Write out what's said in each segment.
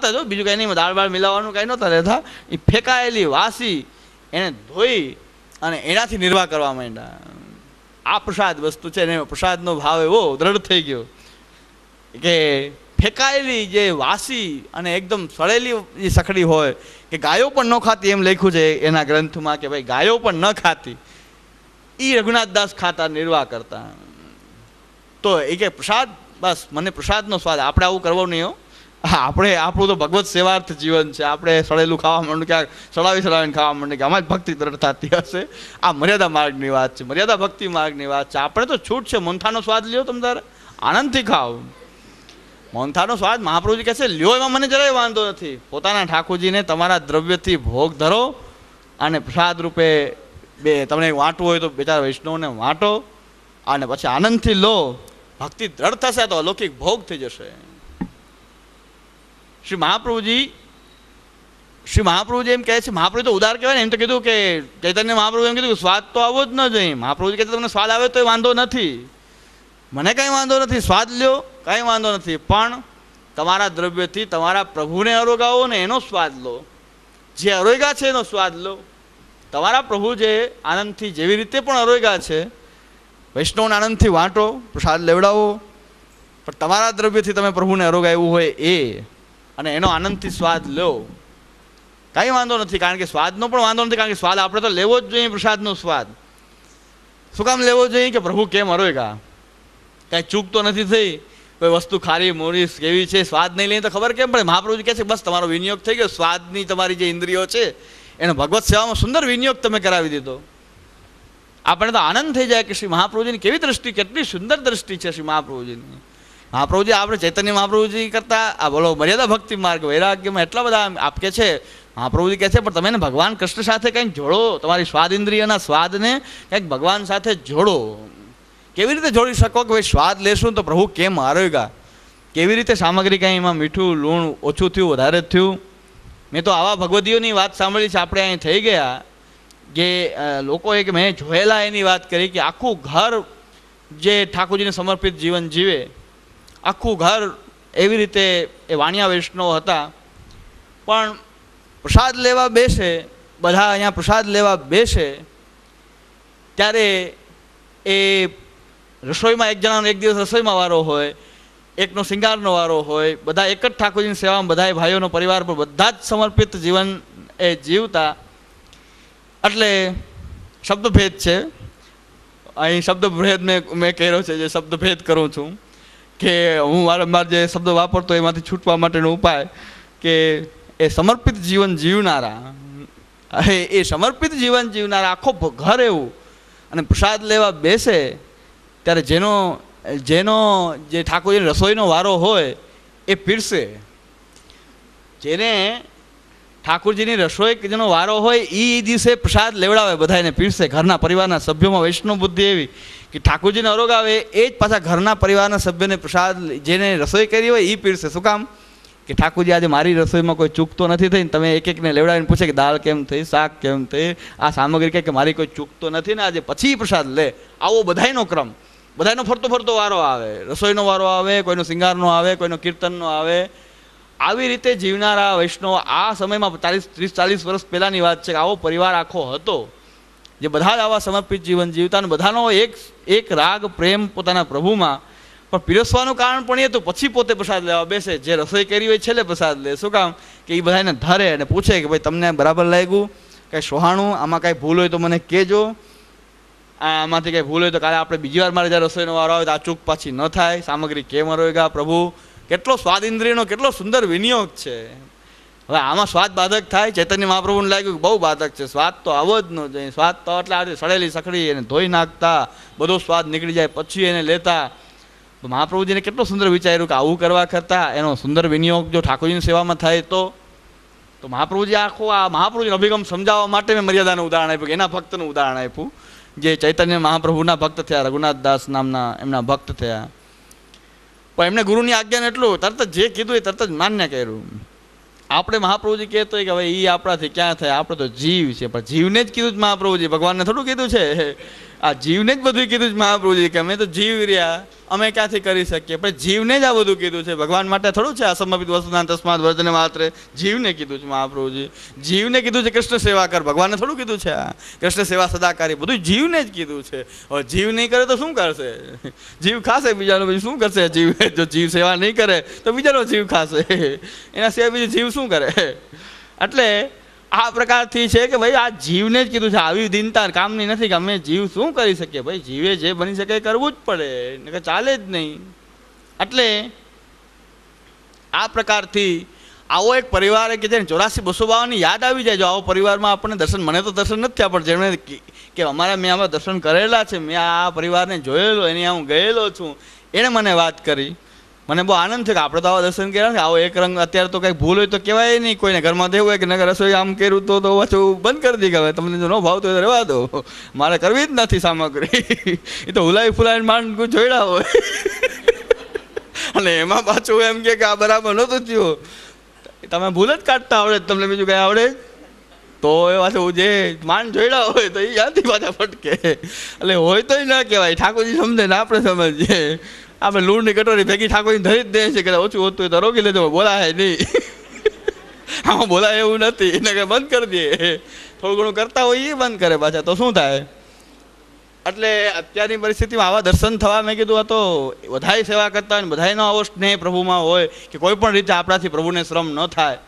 વાત જ બીજું કંઈ નહીં દાળ બાળ મિલાવવાનું કંઈ નહોતા રહેતા એ ફેંકાયેલી વાસી એને ધોઈ અને એનાથી નિર્વાહ કરવા માંડ્યા આ પ્રસાદ વસ્તુ છે એને પ્રસાદનો ભાવ એવો દ્રઢ થઈ ગયો કે ફેંકાયેલી જે વાસી અને એકદમ સળેલી જે સખડી હોય કે ગાયો પણ ન ખાતી એમ લખ્યું છે એના ગ્રંથમાં કે ભાઈ ગાયો પણ ન ખાતી એ રઘુનાથદાસ ખાતા નિર્વાહ કરતા તો એ કે પ્રસાદ બસ મને પ્રસાદનો સ્વાદ આપણે આવું કરવો નહીં હો આપણે આપણું તો ભગવત સેવાર્થ જીવન છે આપણે સળેલું ખાવા માંડું ક્યાંક સળાવી સળાવીને ખાવા માંડે કે આમાં જ ભક્તિ તરત થતી હશે આ મર્યાદા માર્ગની વાત છે મર્યાદા ભક્તિ માર્ગની વાત છે આપણે તો છૂટ છે મંથાનો સ્વાદ લ્યો તમે તારે આનંદથી ખાઓ મોહનથાળનો સ્વાદ મહાપ્રભુજી કહે છે લ્યો એમાં મને જરાય વાંધો નથી પોતાના ઠાકોરજીને તમારા દ્રવ્યથી ભોગ ધરો અને પ્રસાદ રૂપે બે તમને વાંટવું હોય તો બે બેચારા વૈષ્ણવને વાંટો અને પછી આનંદથી લો ભક્તિ દ્રઢ થશે તો અલૌકિક ભોગ થઈ જશે શ્રી મહાપ્રભુજી શ્રી મહાપ્રભુજી એમ કહે છે મહાપ્રભુ તો ઉદાર કહેવાય ને એમ તો કીધું કે ચૈતન્ય મહાપ્રભુ એમ કીધું સ્વાદ તો આવો જ ન જોઈએ મહાપ્રભુજી કહેતા તમને સ્વાદ આવે તો એ વાંધો નથી મને કાંઈ વાંધો નથી સ્વાદ લ્યો કાંઈ વાંધો નથી પણ તમારા દ્રવ્યથી તમારા પ્રભુને અરોગાવો ને એનો સ્વાદ લો જે અરોગા છે એનો સ્વાદ લો તમારા પ્રભુ જે આનંદથી જેવી રીતે પણ અરોગા છે વૈષ્ણવના આનંદથી વાંટો પ્રસાદ લેવડાવો પણ તમારા દ્રવ્યથી તમે પ્રભુને અરોગા એવું હોય એ અને એનો આનંદથી સ્વાદ લો કાંઈ વાંધો નથી કારણ કે સ્વાદનો પણ વાંધો નથી કારણ કે સ્વાદ આપણે તો લેવો જ જોઈએ પ્રસાદનો સ્વાદ શું કામ લેવો જોઈએ કે પ્રભુ કેમ કા કાંઈ ચૂક તો નથી થઈ કોઈ વસ્તુ ખારી મોરી કેવી છે સ્વાદ નહીં લઈને તો ખબર કેમ પડે મહાપ્રભુજી કહે છે બસ તમારો વિનિયોગ થઈ ગયો સ્વાદની તમારી જે ઇન્દ્રિયો છે એનો ભગવત સેવામાં સુંદર વિનિયોગ તમે કરાવી દીધો આપણે તો આનંદ થઈ જાય કે શ્રી મહાપ્રભુજીની કેવી દ્રષ્ટિ કેટલી સુંદર દ્રષ્ટિ છે શ્રી મહાપ્રભુજીની મહાપ્રભુજી આપણે ચૈતન્ય મહાપ્રભુજી કરતા આ બોલો મર્યાદા ભક્તિ માર્ગ વૈરાગ્યમાં એટલા બધા આપ કે છે મહાપ્રભુજી કહે છે પણ તમે ભગવાન કૃષ્ણ સાથે કંઈક જોડો તમારી સ્વાદ ઇન્દ્રિયના સ્વાદને કંઈક ભગવાન સાથે જોડો કેવી રીતે જોડી શકો કે ભાઈ સ્વાદ લેશું તો પ્રભુ કેમ આરોગ્યા કેવી રીતે સામગ્રી કાંઈ એમાં મીઠું લૂણ ઓછું થયું વધારે થયું મેં તો આવા ભગવતીઓની વાત સાંભળી છે આપણે અહીં થઈ ગયા જે લોકો એક મેં જોયેલા એની વાત કરી કે આખું ઘર જે ઠાકોરજીને સમર્પિત જીવન જીવે આખું ઘર એવી રીતે એ વાણિયા વૈષ્ણવ હતા પણ પ્રસાદ લેવા બેસે બધા અહીંયા પ્રસાદ લેવા બેસે ત્યારે એ રસોઈમાં એક જણાનો એક દિવસ રસોઈમાં વારો હોય એકનો શિંગારનો વારો હોય બધા એક જ ઠાકોરજીની સેવામાં બધાએ ભાઈઓનો પરિવાર પર બધા જ સમર્પિત જીવન એ જીવતા એટલે શબ્દભેદ છે અહીં શબ્દભેદ મેં મેં કર્યો છે જે શબ્દભેદ કરું છું કે હું વારંવાર જે શબ્દ વાપરતો એમાંથી છૂટવા માટેનો ઉપાય કે એ સમર્પિત જીવન જીવનારા એ સમર્પિત જીવન જીવનારા આખો ઘર એવું અને પ્રસાદ લેવા બેસે ત્યારે જેનો જેનો જે ઠાકોરજીની રસોઈનો વારો હોય એ પીરસે જેને ઠાકુરજીની રસોઈ જેનો વારો હોય એ દિવસે પ્રસાદ લેવડાવે બધાને પીરસે ઘરના પરિવારના સભ્યોમાં વૈષ્ણવ બુદ્ધિ એવી કે ઠાકુરજીને અરોગ આવે એ જ પાછા ઘરના પરિવારના સભ્યને પ્રસાદ જેને રસોઈ કરી હોય એ પીરસે શું કામ કે ઠાકુરજી આજે મારી રસોઈમાં કોઈ ચૂકતો નથી થઈને તમે એક એકને લેવડાવીને પૂછે કે દાળ કેમ થઈ શાક કેમ થઈ આ સામગ્રી કહે કે મારી કોઈ ચૂકતો નથી ને આજે પછી પ્રસાદ લે આવો બધાયનો ક્રમ બધાયનો ફરતો ફરતો વારો આવે રસોઈનો વારો આવે કોઈનો શિંગારનો આવે કોઈનો કીર્તનનો આવે આવી રીતે જીવનારા વૈષ્ણવ આ સમયમાં ચાલીસ ત્રીસ ચાલીસ વર્ષ પહેલાંની વાત છે કે આવો પરિવાર આખો હતો જે બધા જ આવા સમર્પિત જીવન જીવતા અને બધાનો એક એક રાગ પ્રેમ પોતાના પ્રભુમાં પણ પીરસવાનું કારણ પણ એ તો પછી પોતે પ્રસાદ લેવા બેસે જે રસોઈ કરી હોય છેલ્લે પ્રસાદ લે શું કામ કે એ બધાને ધરે અને પૂછે કે ભાઈ તમને બરાબર લાગ્યું કાંઈ સોહાણું આમાં કાંઈ ભૂલ હોય તો મને કહેજો આ આમાંથી કાંઈ ભૂલ હોય તો કાલે આપણે બીજી વાર મારે જ્યારે રસોઈનો વારો આવે તો આ ચૂક પાછી ન થાય સામગ્રી કેમ રોયગા પ્રભુ કેટલો સ્વાદ ઇન્દ્રિયનો કેટલો સુંદર વિનિયોગ છે હવે આમાં સ્વાદ બાધક થાય ચૈતન્ય મહાપ્રભુને લાગ્યું બહુ બાધક છે સ્વાદ તો આવો જ ન જોઈએ સ્વાદ તો એટલે આજે સડેલી સખડી એને ધોઈ નાખતા બધો સ્વાદ નીકળી જાય પછી એને લેતા તો મહાપ્રભુજીને કેટલો સુંદર વિચાર્યું કે આવું કરવા કરતાં એનો સુંદર વિનિયોગ જો ઠાકોરજીની સેવામાં થાય તો તો મહાપ્રભુજી આખો આ મહાપ્રભુજીનો અભિગમ સમજાવવા માટે મેં મર્યાદાનું ઉદાહરણ આપ્યું કે એના ભક્તનું ઉદાહરણ આપ્યું જે ચૈતન્ય મહાપ્રભુના ભક્ત થયા રઘુનાથ દાસ નામના એમના ભક્ત થયા પણ એમને ગુરુની આજ્ઞાને એટલું તરત જ જે કીધું એ તરત જ માન્ય કર્યું આપણે મહાપ્રભુજી કહેતો કે હવે એ આપણાથી ક્યાં થાય આપણે તો જીવ છે પણ જીવને જ કીધું જ મહાપ્રભુજી ભગવાનને થોડું કીધું છે આ જીવને જ બધું કીધું છે મહાપ્રભુજી કે અમે તો જીવ રહ્યા અમે ક્યાંથી કરી શકીએ પણ જીવને જ આ બધું કીધું છે ભગવાન માટે થોડું છે આ સમર્પિત વસ્તુના તસ્માત વર્જને માત્ર જીવને કીધું છે મહાપ્રભુજી જીવને કીધું છે કૃષ્ણ સેવા કર ભગવાને થોડું કીધું છે આ કૃષ્ણ સેવા સદાકારી બધું જીવને જ કીધું છે હવે જીવ નહીં કરે તો શું કરશે જીવ ખાશે બીજાનો બીજું શું કરશે જીવ જો જીવ સેવા નહીં કરે તો બીજાનો જીવ ખાશે એના સિવાય બીજું જીવ શું કરે એટલે આ પ્રકારથી છે કે ભાઈ આ જીવને જ કીધું છે આવી દિનતા કામની નથી કે અમે જીવ શું કરી શકીએ ભાઈ જીવે જે બની શકે કરવું જ પડે કે ચાલે જ નહીં એટલે આ પ્રકારથી આવો એક પરિવાર કે જેને ચોરાસી બસો બાવાની યાદ આવી જાય જો આવો પરિવારમાં આપણને દર્શન મને તો દર્શન નથી થયા પણ જેમણે કે અમારા મેં આમાં દર્શન કરેલા છે મેં આ પરિવારને જોયેલો એની હું ગયેલો છું એણે મને વાત કરી મને બહુ આનંદ થયો કે આપણે તો આવા દર્શન કર્યા ને આવો એક રંગ અત્યારે તો કંઈક ભૂલ હોય તો કહેવાય નહીં કોઈને ઘરમાં દેવું હોય કે નગર રસોઈ આમ કર્યું તો તો પાછું બંધ કરી દીધી હવે તમને જો ન ભાવ તો રહેવા દો મારે કરવી જ નથી સામગ્રી એ તો હુલાઈ ફુલાઈને માંડ જોયડા હોય અને એમાં પાછું એમ કે આ બરાબર નહોતું થયું તમે ભૂલ જ કાઢતા આવડે તમને બીજું કંઈ આવડે તો એ પાછું જે માન જોઈડા હોય તો એ યાદથી પાછા ફટકે એટલે હોય તોય ના કહેવાય ઠાકોરજી સમજે ને આપણે સમજીએ આપણે લૂણની કટોરી ભેગી ઠાકોરીને ધરી જ દે છે કે ઓછું હોતું હોય તો રોકી લેજો બોલાય નહીં આમાં બોલાય એવું નથી એને કંઈ બંધ કરી દે થોડું ઘણું કરતા હોય એ બંધ કરે પાછા તો શું થાય એટલે અત્યારની પરિસ્થિતિમાં આવા દર્શન થવા મેં કીધું આ તો બધાય સેવા કરતા હોય બધાયનો આવો સ્નેહ પ્રભુમાં હોય કે કોઈ પણ રીતે આપણાથી પ્રભુને શ્રમ ન થાય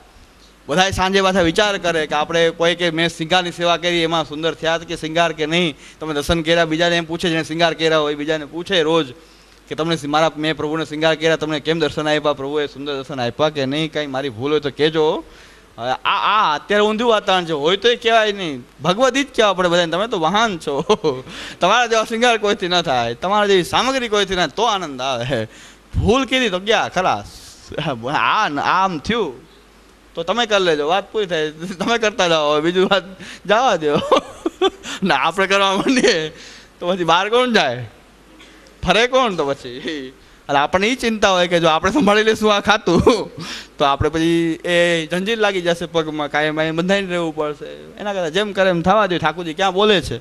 બધાય સાંજે પાછા વિચાર કરે કે આપણે કોઈ કે મેં શિંગારની સેવા કરી એમાં સુંદર થયા કે શિંગાર કે નહીં તમે દર્શન કર્યા બીજાને એમ પૂછે જેને શિંગાર કર્યા હોય બીજાને પૂછે રોજ કે તમને મારા મેં પ્રભુને શિંગાર કર્યા તમને કેમ દર્શન આપ્યા પ્રભુએ સુંદર દર્શન આપ્યા કે નહીં કાંઈ મારી ભૂલ હોય તો કહેજો આ આ અત્યારે ઊંધું વાતાવરણ છે હોય તો કહેવાય નહીં ભગવદી જ કહેવા પડે બધાને તમે તો વાહન છો તમારા જેવા શિંગાર કોઈથી ન થાય તમારા જેવી સામગ્રી કોઈથી ના તો આનંદ આવે ભૂલ કીધી તો ગયા ખલાસ આ આમ થયું તો તમે કરી લેજો વાત પૂરી થાય તમે કરતા જાઓ બીજું વાત જવા દો ના આપણે કરવા માંડીએ તો પછી બહાર કોણ જાય ફરે કોણ તો પછી એટલે આપણને એ ચિંતા હોય કે જો આપણે સંભાળી લેશું આ ખાતું તો આપણે પછી એ જંજીર લાગી જશે પગમાં કાયમ એ બંધાઈને રહેવું પડશે એના કરતાં જેમ કરે એમ થવા જોઈએ ઠાકુરજી ક્યાં બોલે છે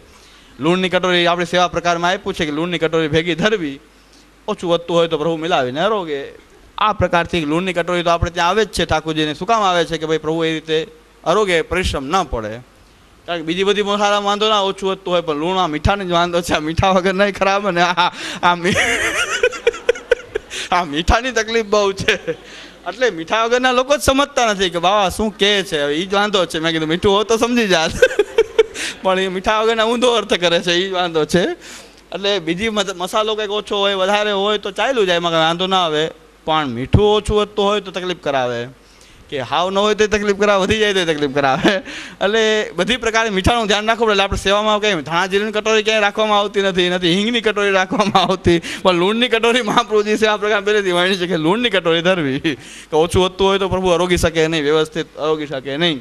લૂણની કટોરી આપણે સેવા પ્રકારમાં આપ્યું છે કે લૂણની કટોરી ભેગી ધરવી ઓછું વધતું હોય તો પ્રભુ મિલાવીને રોગે આ પ્રકારથી લૂણની કટોરી તો આપણે ત્યાં આવે જ છે ઠાકોરજીને શું કામ આવે છે કે ભાઈ પ્રભુ એ રીતે અરોગે પરિશ્રમ ન પડે કારણ કે બીજી બધી મસાલા વાંધો ના ઓછું હતું હોય પણ લુણા મીઠાને જ વાંધો છે આ મીઠા વગર નહીં ખરાબ અને આ આ મીઠાની તકલીફ બહુ છે એટલે મીઠા વગરના લોકો જ સમજતા નથી કે બાવા શું કે છે એ જ વાંધો છે મેં કીધું મીઠું હો તો સમજી જાત પણ એ મીઠા વગરના ઊંધો અર્થ કરે છે એ જ વાંધો છે એટલે બીજી મસાલો કંઈક ઓછો હોય વધારે હોય તો ચાલ્યું જાય એમાં કંઈ વાંધો ના આવે પણ મીઠું ઓછું વધતું હોય તો તકલીફ કરાવે કે હાવ ન હોય તો તકલીફ કરાવે વધી જાય તો તકલીફ કરાવે એટલે બધી પ્રકારની મીઠાનું ધ્યાન રાખવું એટલે આપણે સેવામાં કંઈ ધાણા જીરીની કટોરી ક્યાંય રાખવામાં આવતી નથી નથી હિંગની કટોરી રાખવામાં આવતી પણ લૂણની કટોરી મહાપ્રભુજી સેવા પ્રકાર પહેલેથી વાણી છે કે લૂણની કટોરી ધરવી કે ઓછું હોતું હોય તો પ્રભુ આરોગી શકે નહીં વ્યવસ્થિત આરોગી શકે નહીં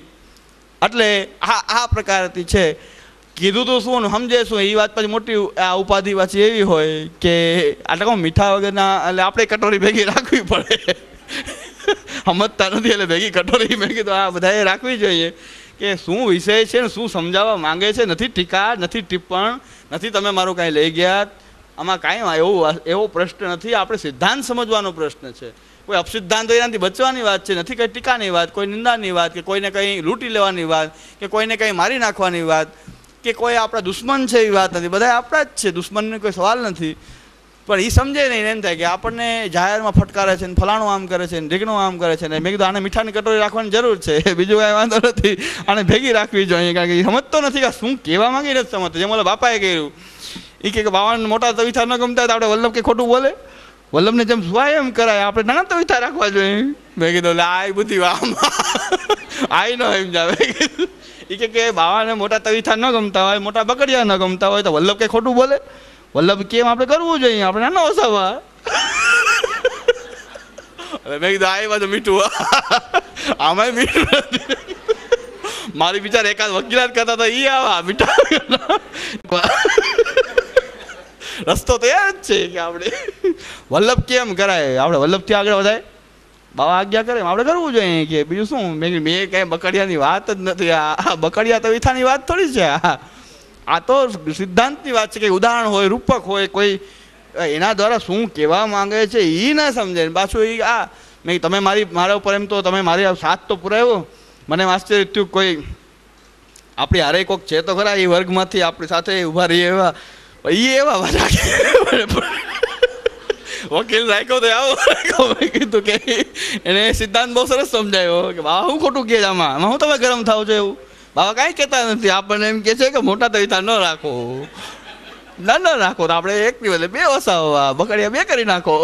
એટલે આ આ પ્રકારથી છે કીધું તો શું સમજે શું એ વાત પછી મોટી આ ઉપાધિ પાછી એવી હોય કે આટલા મીઠા વગરના એટલે આપણે કટોરી ભેગી રાખવી પડે સમજતા નથી એટલે ભેગી કટોરી મેં તો આ બધાએ રાખવી જોઈએ કે શું વિષય છે ને શું સમજાવવા માંગે છે નથી ટીકા નથી ટિપ્પણ નથી તમે મારું કાંઈ લઈ ગયા આમાં કાંઈ એવો એવો પ્રશ્ન નથી આપણે સિદ્ધાંત સમજવાનો પ્રશ્ન છે કોઈ અપસિદ્ધાંત એનાથી બચવાની વાત છે નથી કંઈ ટીકાની વાત કોઈ નિંદાની વાત કે કોઈને કંઈ લૂંટી લેવાની વાત કે કોઈને કંઈ મારી નાખવાની વાત કે કોઈ આપણા દુશ્મન છે એ વાત નથી બધા આપણા જ છે દુશ્મનનો કોઈ સવાલ નથી પણ એ સમજે નહીં એમ થાય કે આપણને જાહેરમાં ફટકારે છે ને ફલાણું આમ કરે છે ને ઢીકણું આમ કરે છે ને મેં કીધું આને મીઠાની કટોરી રાખવાની જરૂર છે બીજું કાંઈ વાંધો નથી આને ભેગી રાખવી જોઈએ કારણ કે એ સમજતો નથી કે શું કહેવા માંગી નથી સમજતો જેમ ઓલા બાપાએ કહ્યું એ કે બાવાને મોટા તવિથા ન ગમતા હોય તો આપણે વલ્લભ કે ખોટું બોલે વલ્લભને જેમ સુવાય એમ કરાય આપણે નાના તવિથા રાખવા જોઈએ મેં કીધું લે આ બુદ્ધિ આઈ ન એમ જાવે એ કે બાવાને મોટા તવિથા ન ગમતા હોય મોટા બગડિયા ન ગમતા હોય તો વલ્લભ કે ખોટું બોલે વલ્લભ કેમ આપણે કરવું જોઈએ આપણે નાનો સવા હવે મેં કીધું આવ્યા તો મીઠું આમાં મીઠું મારી બિચાર એકાદ વકીલાત કરતા હતા એ આવા મીઠા રસ્તો તો એ જ છે કે આપણે વલ્લભ કેમ કરાય આપણે વલ્લભથી આગળ વધાય બાવા આજ્ઞા કરે આપણે કરવું જોઈએ કે બીજું શું મેં મેં કાંઈ બકડિયાની વાત જ નથી આ બકડિયા તો વિથાની વાત થોડી છે આ આ તો સિદ્ધાંતની વાત છે કે ઉદાહરણ હોય રૂપક હોય કોઈ એના દ્વારા શું કહેવા માંગે છે એ ના સમજે પાછું એ આ નહીં તમે મારી મારા ઉપર એમ તો તમે મારી સાથ તો પુરાવ્યો મને આશ્ચર્ય થયું કોઈ આપણી હારે કોક છે તો ખરા એ વર્ગમાંથી આપણી સાથે ઊભા રહીએ એવા એ એવા વકીલ રાખ્યો તો આવો મેં કીધું કે એને સિદ્ધાંત બહુ સરસ સમજાયો કે વાહ હું ખોટું કે આમાં હું તમે ગરમ થાવ છો એવું બાબા કાંઈ કહેતા નથી આપણને એમ કે છે કે મોટા તવિતા ન રાખો ના ન રાખો તો આપણે એક દિવસે બે વસાવવા બકડિયા બે કરી નાખો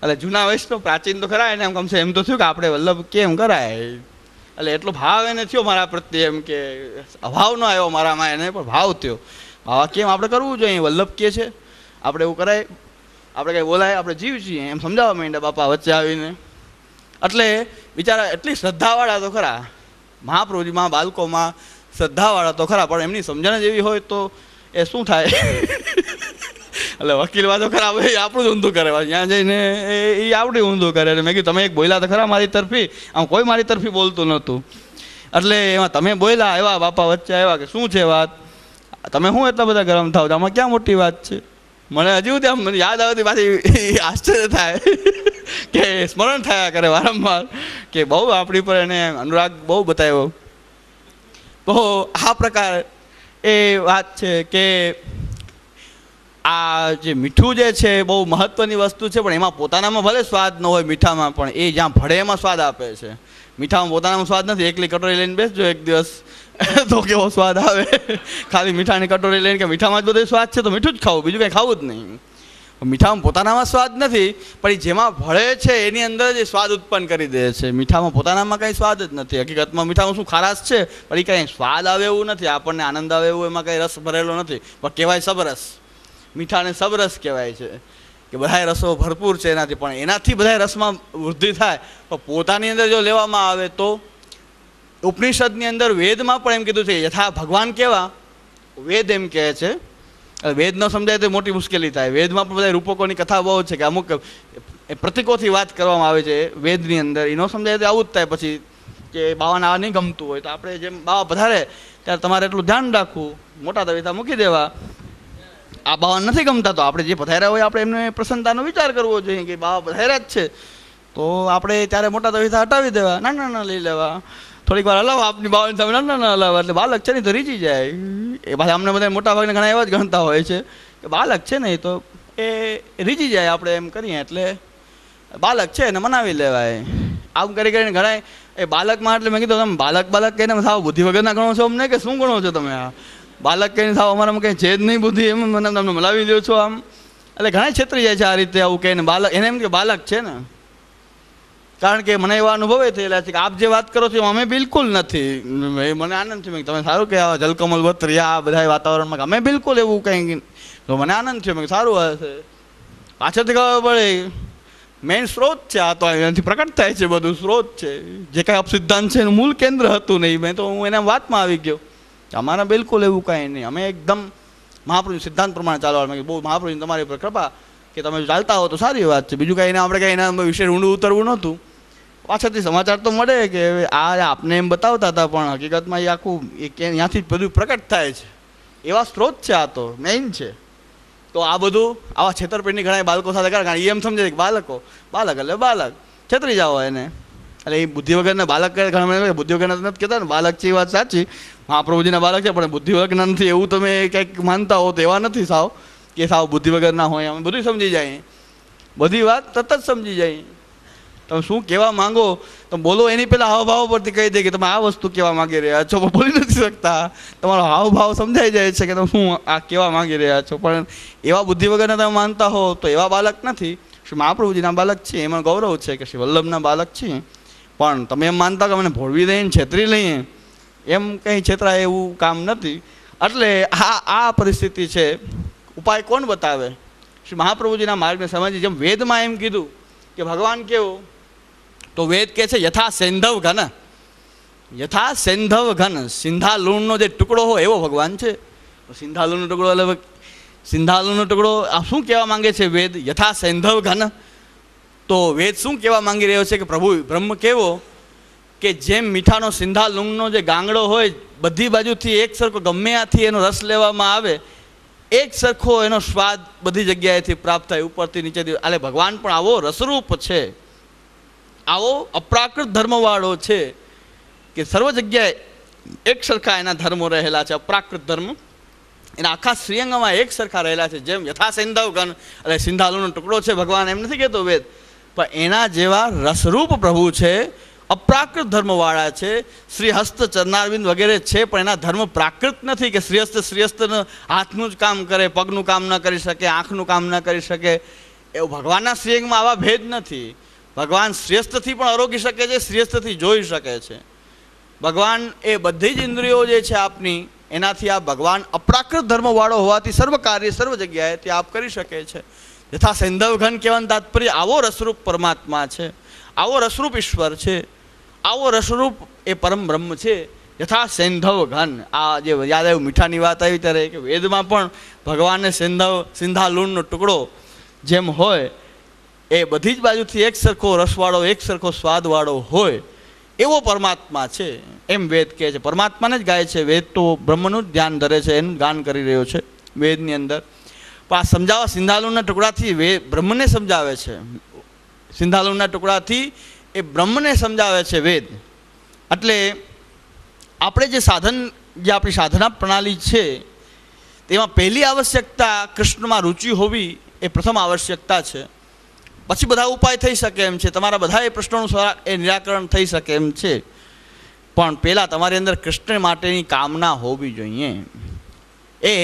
એટલે જૂના વૈષ્ણવ પ્રાચીન તો ખરા એને એમ કમસે એમ તો થયું કે આપણે વલ્લભ કેમ કરાય એટલે એટલો ભાવ એને થયો મારા પ્રત્યે એમ કે અભાવ ન આવ્યો મારામાં એને પણ ભાવ થયો બાવા કેમ આપણે કરવું જોઈએ વલ્લભ કે છે આપણે એવું કરાય આપણે કંઈ બોલાય આપણે જીવ છીએ એમ સમજાવવા માંડ્યા બાપા વચ્ચે આવીને એટલે બિચારા એટલી શ્રદ્ધાવાળા તો ખરા મહાપ્રભુજીમાં બાળકોમાં શ્રદ્ધાવાળા તો ખરા પણ એમની સમજણ જેવી હોય તો એ શું થાય એટલે વકીલમાં તો ખરા ભાઈ આપણું જ ઊંધું કરે ત્યાં જઈને એ એ આવડી ઊંધું કરે એટલે મેં કીધું તમે એક બોલા તો ખરા મારી તરફી આમ કોઈ મારી તરફી બોલતું નહોતું એટલે એમાં તમે બોલ્યા એવા બાપા વચ્ચે આવ્યા કે શું છે વાત તમે શું એટલા બધા ગરમ થાવ આમાં ક્યાં મોટી વાત છે મને હજુ ત્યાં યાદ આવતી પાછી આશ્ચર્ય થાય કે સ્મરણ થયા કરે વારંવાર કે બહુ આપણી પર એને અનુરાગ બહુ બતાવ્યો બહુ આ પ્રકાર એ વાત છે કે આ જે મીઠું જે છે બહુ મહત્ત્વની વસ્તુ છે પણ એમાં પોતાનામાં ભલે સ્વાદ ન હોય મીઠામાં પણ એ જ્યાં ભળે એમાં સ્વાદ આપે છે મીઠામાં પોતાનામાં સ્વાદ નથી એકલી કટોરી લઈને બેસજો એક દિવસ તો કેવો સ્વાદ આવે ખાલી મીઠાની કટોરી લઈને કે મીઠામાં જ બધો સ્વાદ છે તો મીઠું જ ખાવું બીજું કંઈ ખાવું જ નહીં મીઠામાં પોતાનામાં સ્વાદ નથી પણ જેમાં ભળે છે એની અંદર જ સ્વાદ ઉત્પન્ન કરી દે છે મીઠામાં પોતાનામાં કંઈ સ્વાદ જ નથી હકીકતમાં મીઠામાં શું ખારાસ છે પણ એ કંઈ સ્વાદ આવે એવું નથી આપણને આનંદ આવે એવું એમાં કંઈ રસ ભરેલો નથી પણ કહેવાય સબરસ મીઠાને સબરસ કહેવાય છે કે બધાય રસો ભરપૂર છે એનાથી પણ એનાથી બધાય રસમાં વૃદ્ધિ થાય પણ પોતાની અંદર જો લેવામાં આવે તો ઉપનિષદની અંદર વેદમાં પણ એમ કીધું છે યથા ભગવાન કેવા વેદ એમ કહે છે વેદ ન સમજાય તો મોટી મુશ્કેલી થાય વેદમાં પણ બધા રૂપકોની કથા બહુ છે કે અમુક પ્રતિકોથી વાત કરવામાં આવે છે વેદની અંદર એ ન સમજાય તો આવું જ થાય પછી કે બાવાને આ નહીં ગમતું હોય તો આપણે જેમ બાવા પધારે ત્યારે તમારે એટલું ધ્યાન રાખવું મોટા તવિતા મૂકી દેવા આ બાવા નથી ગમતા તો આપણે જે પધાર્યા હોય આપણે એમને પ્રસન્નતાનો વિચાર કરવો જોઈએ કે બાવા પધાર્યા જ છે તો આપણે ત્યારે મોટા તવિતા હટાવી દેવા ના ના ના લઈ લેવા થોડીક વાર હલાવો આપની બાવન સામે ના ના હલાવો એટલે બાલક છે ને તો રીચી જાય એ પાછા અમને બધા મોટા ભાગને ઘણા એવા જ ગણતા હોય છે કે બાલક છે ને એ તો એ રીચી જાય આપણે એમ કરીએ એટલે બાલક છે એને મનાવી લેવાય આમ કરી કરીને ઘણા એ બાળકમાં એટલે મેં કીધું તમે બાલક બાલક કહીને સાવ બુદ્ધિ વગરના ગણો છો અમને કે શું ગણો છો તમે આ બાળક કહીને સાવ અમારામાં કંઈ છે જ નહીં બુદ્ધિ એમ મને તમને મલાવી દો છો આમ એટલે ઘણા છેતરી જાય છે આ રીતે આવું કહીને બાલક એને એમ કે બાલક છે ને કારણ કે મને એવા અનુભવે થયેલા છે કે આપ જે વાત કરો છો અમે બિલકુલ નથી મને આનંદ છે મેં તમે સારું કે જલકમલ વત્રી આ બધા વાતાવરણમાં અમે બિલકુલ એવું કંઈ તો મને આનંદ છે મેં સારું હશે પાછળથી ખબર પડે મેઇન સ્ત્રોત છે આ તો એનાથી પ્રકટ થાય છે બધું સ્ત્રોત છે જે કાંઈ અપસિદ્ધાંત છે એનું મૂળ કેન્દ્ર હતું નહીં મેં તો હું એના વાતમાં આવી ગયો અમારા બિલકુલ એવું કાંઈ નહીં અમે એકદમ મહાપ્રભુ સિદ્ધાંત પ્રમાણે ચાલવા બહુ મહાપ્રભુ તમારી પર કૃપા કે તમે ચાલતા હો તો સારી વાત છે બીજું કાંઈ આપણે કાંઈ એના વિશે ઊંડું ઉતરવું નહોતું પાછળથી સમાચાર તો મળે કે આ આપને એમ બતાવતા હતા પણ હકીકતમાં એ આખું એ ત્યાંથી જ બધું પ્રકટ થાય છે એવા સ્ત્રોત છે આ તો મેઇન છે તો આ બધું આવા છેતરપિંડી ઘણા બાળકો સાથે કરે કારણ એમ સમજે કે બાળકો બાલક એટલે બાલક છેતરી જાઓ એને એટલે એ બુદ્ધિ વગરના બાળક ઘણા બુદ્ધિ વગરના નથી કહેતા ને બાળક છે એ વાત સાચી મહાપ્રભુજીના બાલક છે પણ બુદ્ધિ વગરના નથી એવું તમે કંઈક માનતા હો તો એવા નથી સાવ કે સાવ બુદ્ધિ વગરના હોય અમે બધું સમજી જાય બધી વાત તરત જ સમજી જાય તમે શું કહેવા માંગો તો બોલો એની પહેલાં હાવભાવ પરથી કહી દે કે તમે આ વસ્તુ કહેવા માગી રહ્યા છો પણ બોલી નથી શકતા તમારો હાવભાવ સમજાઈ જાય છે કે તમે શું આ કહેવા માગી રહ્યા છો પણ એવા બુદ્ધિ વગરના તમે માનતા હો તો એવા બાલક નથી શ્રી મહાપ્રભુજીના બાલક છે એમાં ગૌરવ છે કે શ્રી વલ્લભના બાળક છે પણ તમે એમ માનતા કે મને ભોળવી લઈને છેતરી લઈએ એમ કંઈ છેતરાય એવું કામ નથી એટલે આ આ પરિસ્થિતિ છે ઉપાય કોણ બતાવે શ્રી મહાપ્રભુજીના માર્ગને સમજી જેમ વેદમાં એમ કીધું કે ભગવાન કેવું તો વેદ કહે છે યથા સેંધવ ઘન યથા સેંધવ ઘન સિંધા જે ટુકડો હોય એવો ભગવાન છે સિંધા ટુકડો એટલે સિંધાલુણનો ટુકડો આ શું કહેવા માંગે છે વેદ યથા સેંધવ ઘન તો વેદ શું કહેવા માંગી રહ્યો છે કે પ્રભુ બ્રહ્મ કેવો કે જેમ મીઠાનો સિંધા લૂંગનો જે ગાંગડો હોય બધી બાજુથી એક સરખો ગમે આથી એનો રસ લેવામાં આવે એક સરખો એનો સ્વાદ બધી જગ્યાએથી પ્રાપ્ત થાય ઉપરથી નીચેથી એટલે ભગવાન પણ આવો રસરૂપ છે આવો અપ્રાકૃત ધર્મવાળો છે કે સર્વ જગ્યાએ એક સરખા એના ધર્મો રહેલા છે અપ્રાકૃત ધર્મ એના આખા શ્રીઅંગમાં એક સરખા રહેલા છે જેમ યથા સિંધાવગણ એટલે સિંધાલુનો ટુકડો છે ભગવાન એમ નથી કહેતો વેદ પણ એના જેવા રસરૂપ પ્રભુ છે અપ્રાકૃત ધર્મવાળા છે શ્રીહસ્ત ચરનારવિંદ વગેરે છે પણ એના ધર્મ પ્રાકૃત નથી કે શ્રીહસ્ત શ્રીહસ્ત હાથનું જ કામ કરે પગનું કામ ન કરી શકે આંખનું કામ ન કરી શકે એવું ભગવાનના શ્રીઅંગમાં આવા ભેદ નથી ભગવાન શ્રેષ્ઠથી પણ આરોગી શકે છે શ્રેષ્ઠથી જોઈ શકે છે ભગવાન એ બધી જ ઇન્દ્રિયો જે છે આપની એનાથી આ ભગવાન અપ્રાકૃત ધર્મવાળો હોવાથી સર્વ કાર્ય સર્વ જગ્યાએ તે આપ કરી શકે છે તથા સૈંધવ ઘન કહેવાનું તાત્પર્ય આવો રસરૂપ પરમાત્મા છે આવો રસરૂપ ઈશ્વર છે આવો રસરૂપ એ પરમ બ્રહ્મ છે યથા સૈંધવ ઘન આ જે યાદ આવ્યું મીઠાની વાત આવી ત્યારે કે વેદમાં પણ ભગવાનને સૈંધવ સિંધાલુણનો ટુકડો જેમ હોય એ બધી જ બાજુથી એક સરખો રસવાળો એક સરખો સ્વાદવાળો હોય એવો પરમાત્મા છે એમ વેદ કહે છે પરમાત્માને જ ગાય છે વેદ તો બ્રહ્મનું જ ધ્યાન ધરે છે એનું ગાન કરી રહ્યો છે વેદની અંદર પણ આ સમજાવવા સિંધાલુના ટુકડાથી વે બ્રહ્મને સમજાવે છે સિંધાલુના ટુકડાથી એ બ્રહ્મને સમજાવે છે વેદ એટલે આપણે જે સાધન જે આપણી સાધના પ્રણાલી છે તેમાં પહેલી આવશ્યકતા કૃષ્ણમાં રુચિ હોવી એ પ્રથમ આવશ્યકતા છે પછી બધા ઉપાય થઈ શકે એમ છે તમારા બધા એ પ્રશ્નોનું એ નિરાકરણ થઈ શકે એમ છે પણ પહેલાં તમારી અંદર કૃષ્ણ માટેની કામના હોવી જોઈએ એ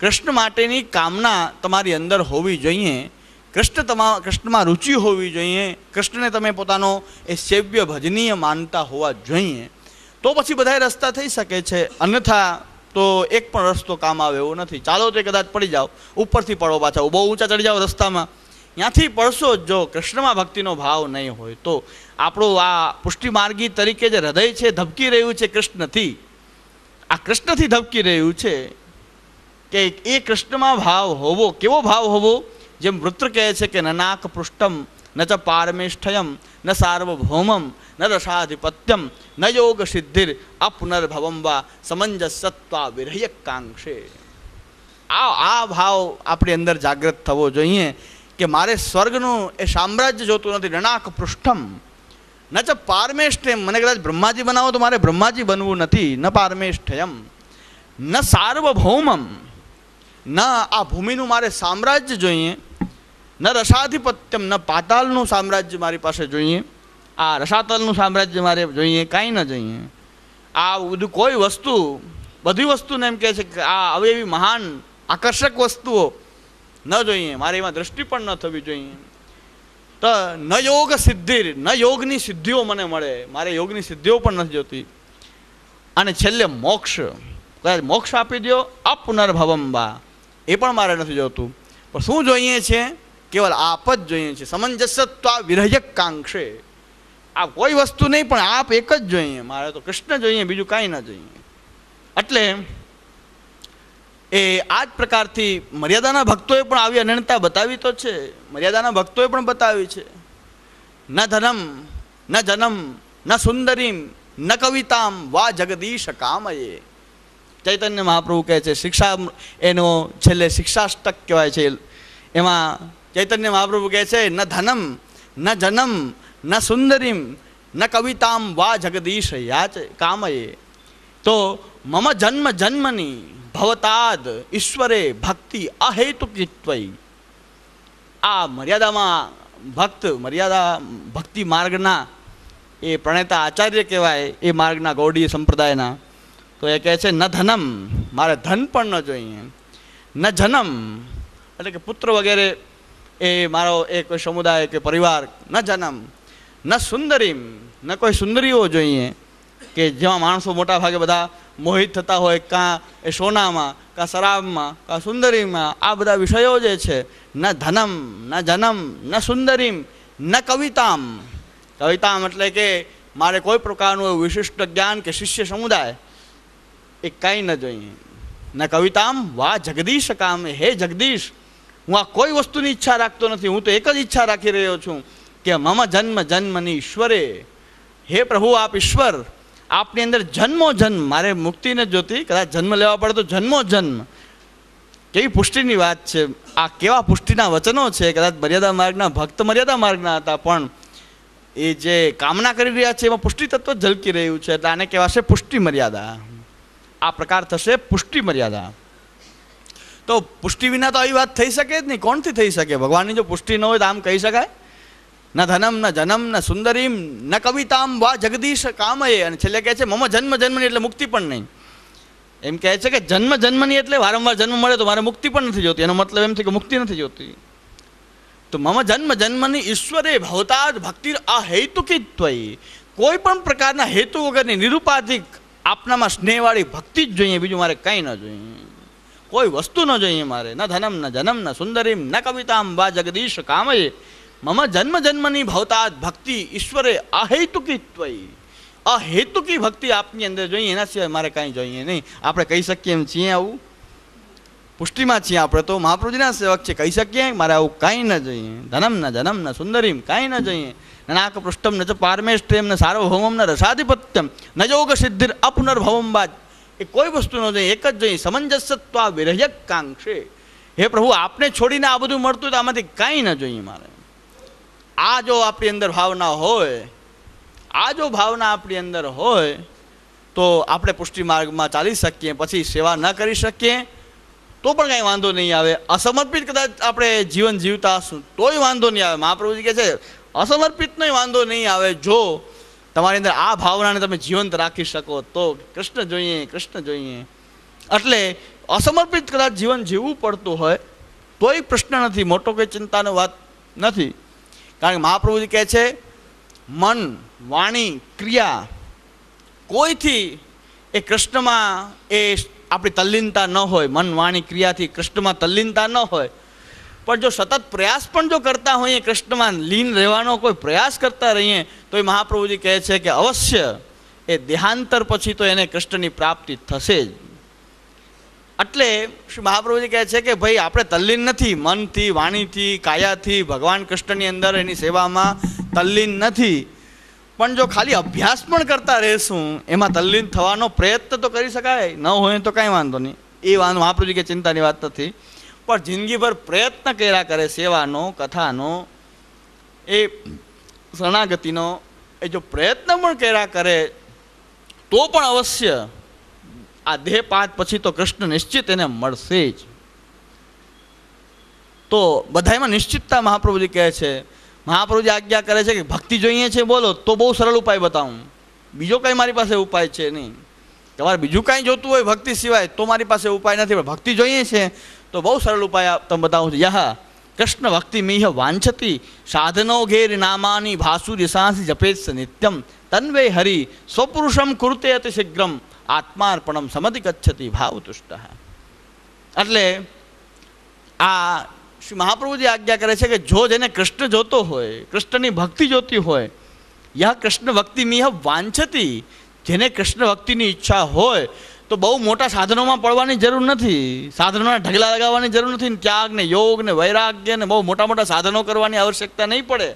કૃષ્ણ માટેની કામના તમારી અંદર હોવી જોઈએ કૃષ્ણ તમા કૃષ્ણમાં રુચિ હોવી જોઈએ કૃષ્ણને તમે પોતાનો એ સેવ્ય ભજનીય માનતા હોવા જોઈએ તો પછી બધા રસ્તા થઈ શકે છે અન્યથા તો એક પણ રસ્તો કામ આવે એવો નથી ચાલો તો કદાચ પડી જાઓ ઉપરથી પડો પાછા બહુ ઊંચા ચડી જાઓ રસ્તામાં ત્યાંથી પડશો જો કૃષ્ણમાં ભક્તિનો ભાવ નહીં હોય તો આપણું આ પુષ્ટિમાર્ગી તરીકે જે હૃદય છે ધબકી રહ્યું છે કૃષ્ણથી આ કૃષ્ણથી ધબકી રહ્યું છે કે એ કૃષ્ણમાં ભાવ હોવો કેવો ભાવ હોવો જેમ વૃત્ર કહે છે કે નનાક પૃષ્ઠમ ન ચ પારમેષ્ઠયમ ન સાર્વભૌમમ ન દશાધિપત્યમ ન યોગ સિદ્ધિર અપુનર્ભવમ વા સમંજસત્વા વિરહ્યકાંક્ષે આ આ ભાવ આપણી અંદર જાગૃત થવો જોઈએ કે મારે સ્વર્ગનું એ સામ્રાજ્ય જોતું નથી રણાક પૃષ્ઠમ ન ચ પારમેષ્ઠયમ મને કદાચ બ્રહ્માજી બનાવો તો મારે બ્રહ્માજી બનવું નથી ન પારમેષ્ઠયમ ન સાર્વભૌમમ ન આ ભૂમિનું મારે સામ્રાજ્ય જોઈએ ન રસાધિપત્યમ ન પાતાલનું સામ્રાજ્ય મારી પાસે જોઈએ આ રસાતલનું સામ્રાજ્ય મારે જોઈએ કાંઈ ન જોઈએ આ બધું કોઈ વસ્તુ બધી વસ્તુને એમ કહે છે કે આ આવી એવી મહાન આકર્ષક વસ્તુઓ ન જોઈએ મારે એમાં દ્રષ્ટિ પણ ન થવી જોઈએ તો ન યોગ સિદ્ધિ ન યોગની સિદ્ધિઓ મને મળે મારે યોગની સિદ્ધિઓ પણ નથી જોતી અને છેલ્લે મોક્ષ કદાચ મોક્ષ આપી દો અપુનર્ભવમ એ પણ મારે નથી જોતું પણ શું જોઈએ છે કેવલ આપ જ જોઈએ છે સમંજસત્વ વિરહ્ય કાંક્ષે આ કોઈ વસ્તુ નહીં પણ આપ એક જ જોઈએ મારે તો કૃષ્ણ જોઈએ બીજું કાંઈ ન જોઈએ એટલે એ આ જ પ્રકારથી મર્યાદાના ભક્તોએ પણ આવી અનન્યતા બતાવી તો છે મર્યાદાના ભક્તોએ પણ બતાવી છે ન ધનમ ન જનમ ન સુંદરીમ ન કવિતામ વા જગદીશ કામયે ચૈતન્ય મહાપ્રભુ કહે છે શિક્ષા એનો છેલ્લે શિક્ષાષ્ટક કહેવાય છે એમાં ચૈતન્ય મહાપ્રભુ કહે છે ન ધનમ ન જનમ ન સુંદરીમ ન કવિતામ વા જગદીશ યાચ કામયે તો મમ જન્મ જન્મની ભવતાદ ઈશ્વરે ભક્તિ અહેતુકિત્વય આ મર્યાદામાં ભક્ત મર્યાદા ભક્તિ માર્ગના એ પ્રણેતા આચાર્ય કહેવાય એ માર્ગના ગૌડી સંપ્રદાયના તો એ કહે છે ન ધનમ મારે ધન પણ ન જોઈએ ન જનમ એટલે કે પુત્ર વગેરે એ મારો એ કોઈ સમુદાય કે પરિવાર ન જનમ ન સુંદરીમ ન કોઈ સુંદરીઓ જોઈએ કે જેમાં માણસો મોટા ભાગે બધા મોહિત થતા હોય કાં એ સોનામાં કાં શરાબમાં કાં સુંદરીમાં આ બધા વિષયો જે છે ન ધનમ ન જનમ ન સુંદરીમ ન કવિતામ કવિતામ એટલે કે મારે કોઈ પ્રકારનું વિશિષ્ટ જ્ઞાન કે શિષ્ય સમુદાય એ કાંઈ ન જોઈએ ન કવિતામ વા જગદીશ કામ હે જગદીશ હું આ કોઈ વસ્તુની ઈચ્છા રાખતો નથી હું તો એક જ ઈચ્છા રાખી રહ્યો છું કે મમ જન્મ જન્મની ઈશ્વરે હે પ્રભુ આપ ઈશ્વર આપની અંદર જન્મો જન્મ મારે મુક્તિને જોતી કદાચ જન્મ લેવા પડે તો જન્મો જન્મ કેવી પુષ્ટિની વાત છે આ કેવા પુષ્ટિના વચનો છે કદાચ મર્યાદા માર્ગના ભક્ત મર્યાદા માર્ગના હતા પણ એ જે કામના કરી રહ્યા છે એમાં પુષ્ટિ તત્વ ઝલકી રહ્યું છે એટલે આને કહેવાશે પુષ્ટિ મર્યાદા આ પ્રકાર થશે પુષ્ટિ મર્યાદા તો પુષ્ટિ વિના તો આવી વાત થઈ શકે જ નહીં કોણથી થઈ શકે ભગવાનની જો પુષ્ટિ ન હોય તો આમ કહી શકાય ન ધનમ ન જનમ ન સુંદરીમ ન કવિતામ વા જગદીશ કામયે અને છેલ્લે કહે છે મમ જન્મ જન્મની એટલે મુક્તિ પણ નહીં એમ કહે છે કે જન્મ જન્મની એટલે વારંવાર જન્મ મળે તો મારે મુક્તિ પણ નથી જોતી એનો મતલબ એમ છે કે મુક્તિ નથી જોતી તો મમ જન્મ જન્મની ઈશ્વરે ભવતાજ ભક્તિ આ હેતુકી કોઈ પણ પ્રકારના હેતુ વગરની નિરુપાધિક આપનામાં સ્નેહવાળી ભક્તિ જ જોઈએ બીજું મારે કંઈ ન જોઈએ કોઈ વસ્તુ ન જોઈએ મારે ન ધનમ ન જનમ ન સુંદરીમ ન કવિતામ વા જગદીશ કામયે મમ જન્મ જન્મની ભવતા ભક્તિ ઈશ્વરે અહેતુકીત્વય અહેતુકી ભક્તિ આપની અંદર જોઈએ એના સિવાય મારે કાંઈ જોઈએ નહીં આપણે કહી શકીએ એમ છીએ આવું પુષ્ટિમાં છીએ આપણે તો મહાપ્રભુજીના સેવક છે કહી શકીએ મારે આવું કાંઈ ન જોઈએ ધનમ ન જનમ ન સુંદરીમ કાંઈ ન જોઈએ નાક પૃષ્ઠમ ન પારમેષ્ટ્રેમ ન સાર્વભૌમમ ન રસાધિપત્યમ ન યોગ સિદ્ધિર અપુનર્ભવમ બાદ એ કોઈ વસ્તુ ન જોઈએ એક જ જોઈએ સમંજસત્વ વિરહ્યક કાંક્ષે હે પ્રભુ આપને છોડીને આ બધું મળતું તો આમાંથી કાંઈ ન જોઈએ મારે આ જો આપણી અંદર ભાવના હોય આ જો ભાવના આપણી અંદર હોય તો આપણે પુષ્ટિ માર્ગમાં ચાલી શકીએ પછી સેવા ન કરી શકીએ તો પણ કાંઈ વાંધો નહીં આવે અસમર્પિત કદાચ આપણે જીવન જીવતા હશું તોય વાંધો નહીં આવે મહાપ્રભુજી કહે છે અસમર્પિતનોય વાંધો નહીં આવે જો તમારી અંદર આ ભાવનાને તમે જીવંત રાખી શકો તો કૃષ્ણ જોઈએ કૃષ્ણ જોઈએ એટલે અસમર્પિત કદાચ જીવન જીવવું પડતું હોય તોય પ્રશ્ન નથી મોટો કોઈ ચિંતાનો વાત નથી કારણ કે મહાપ્રભુજી કહે છે મન વાણી ક્રિયા કોઈથી એ કૃષ્ણમાં એ આપણી તલ્લીનતા ન હોય મન વાણી ક્રિયાથી કૃષ્ણમાં તલ્લીનતા ન હોય પણ જો સતત પ્રયાસ પણ જો કરતા હોઈએ કૃષ્ણમાં લીન રહેવાનો કોઈ પ્રયાસ કરતા રહીએ તો એ મહાપ્રભુજી કહે છે કે અવશ્ય એ દેહાંતર પછી તો એને કૃષ્ણની પ્રાપ્તિ થશે જ એટલે શ્રી મહાપ્રભુજી કહે છે કે ભાઈ આપણે તલ્લીન નથી મનથી વાણીથી કાયાથી ભગવાન કૃષ્ણની અંદર એની સેવામાં તલ્લીન નથી પણ જો ખાલી અભ્યાસ પણ કરતા રહેશું એમાં તલ્લીન થવાનો પ્રયત્ન તો કરી શકાય ન હોય તો કાંઈ વાંધો નહીં એ વાંધો મહાપ્રભુજી કે ચિંતાની વાત નથી પણ જિંદગીભર પ્રયત્ન કર્યા કરે સેવાનો કથાનો એ શરણાગતિનો એ જો પ્રયત્ન પણ કર્યા કરે તો પણ અવશ્ય આ દેહપાત પછી તો કૃષ્ણ નિશ્ચિત એને મળશે જ તો બધામાં નિશ્ચિતતા મહાપ્રભુજી કહે છે મહાપ્રભુજી આજ્ઞા કરે છે કે ભક્તિ જોઈએ છે બોલો તો બહુ સરળ ઉપાય બતાવું બીજો કંઈ મારી પાસે ઉપાય છે નહીં તમારે બીજું કાંઈ જોતું હોય ભક્તિ સિવાય તો મારી પાસે ઉપાય નથી પણ ભક્તિ જોઈએ છે તો બહુ સરળ ઉપાય તમે બતાવું છું યહ કૃષ્ણ ભક્તિ મિહ વાંછતી સાધનો ઘેર નામાની ભાસુરી સાંસ જપેત નિત્યમ તન્વે હરિ સ્વપુરુષમ કુરતે અતિ શીઘ્રમ આત્માર્પણમ સમધિગચ્છતિ ભાવતુષ્ટ એટલે આ શ્રી મહાપ્રભુજી આજ્ઞા કરે છે કે જો જેને કૃષ્ણ જોતો હોય કૃષ્ણની ભક્તિ જોતી હોય યા કૃષ્ણ ભક્તિ મિહ વાંછતી જેને કૃષ્ણ ભક્તિની ઈચ્છા હોય તો બહુ મોટા સાધનોમાં પડવાની જરૂર નથી સાધનોના ઢગલા લગાવવાની જરૂર નથી ત્યાગ ને યોગ ને વૈરાગ્ય ને બહુ મોટા મોટા સાધનો કરવાની આવશ્યકતા નહીં પડે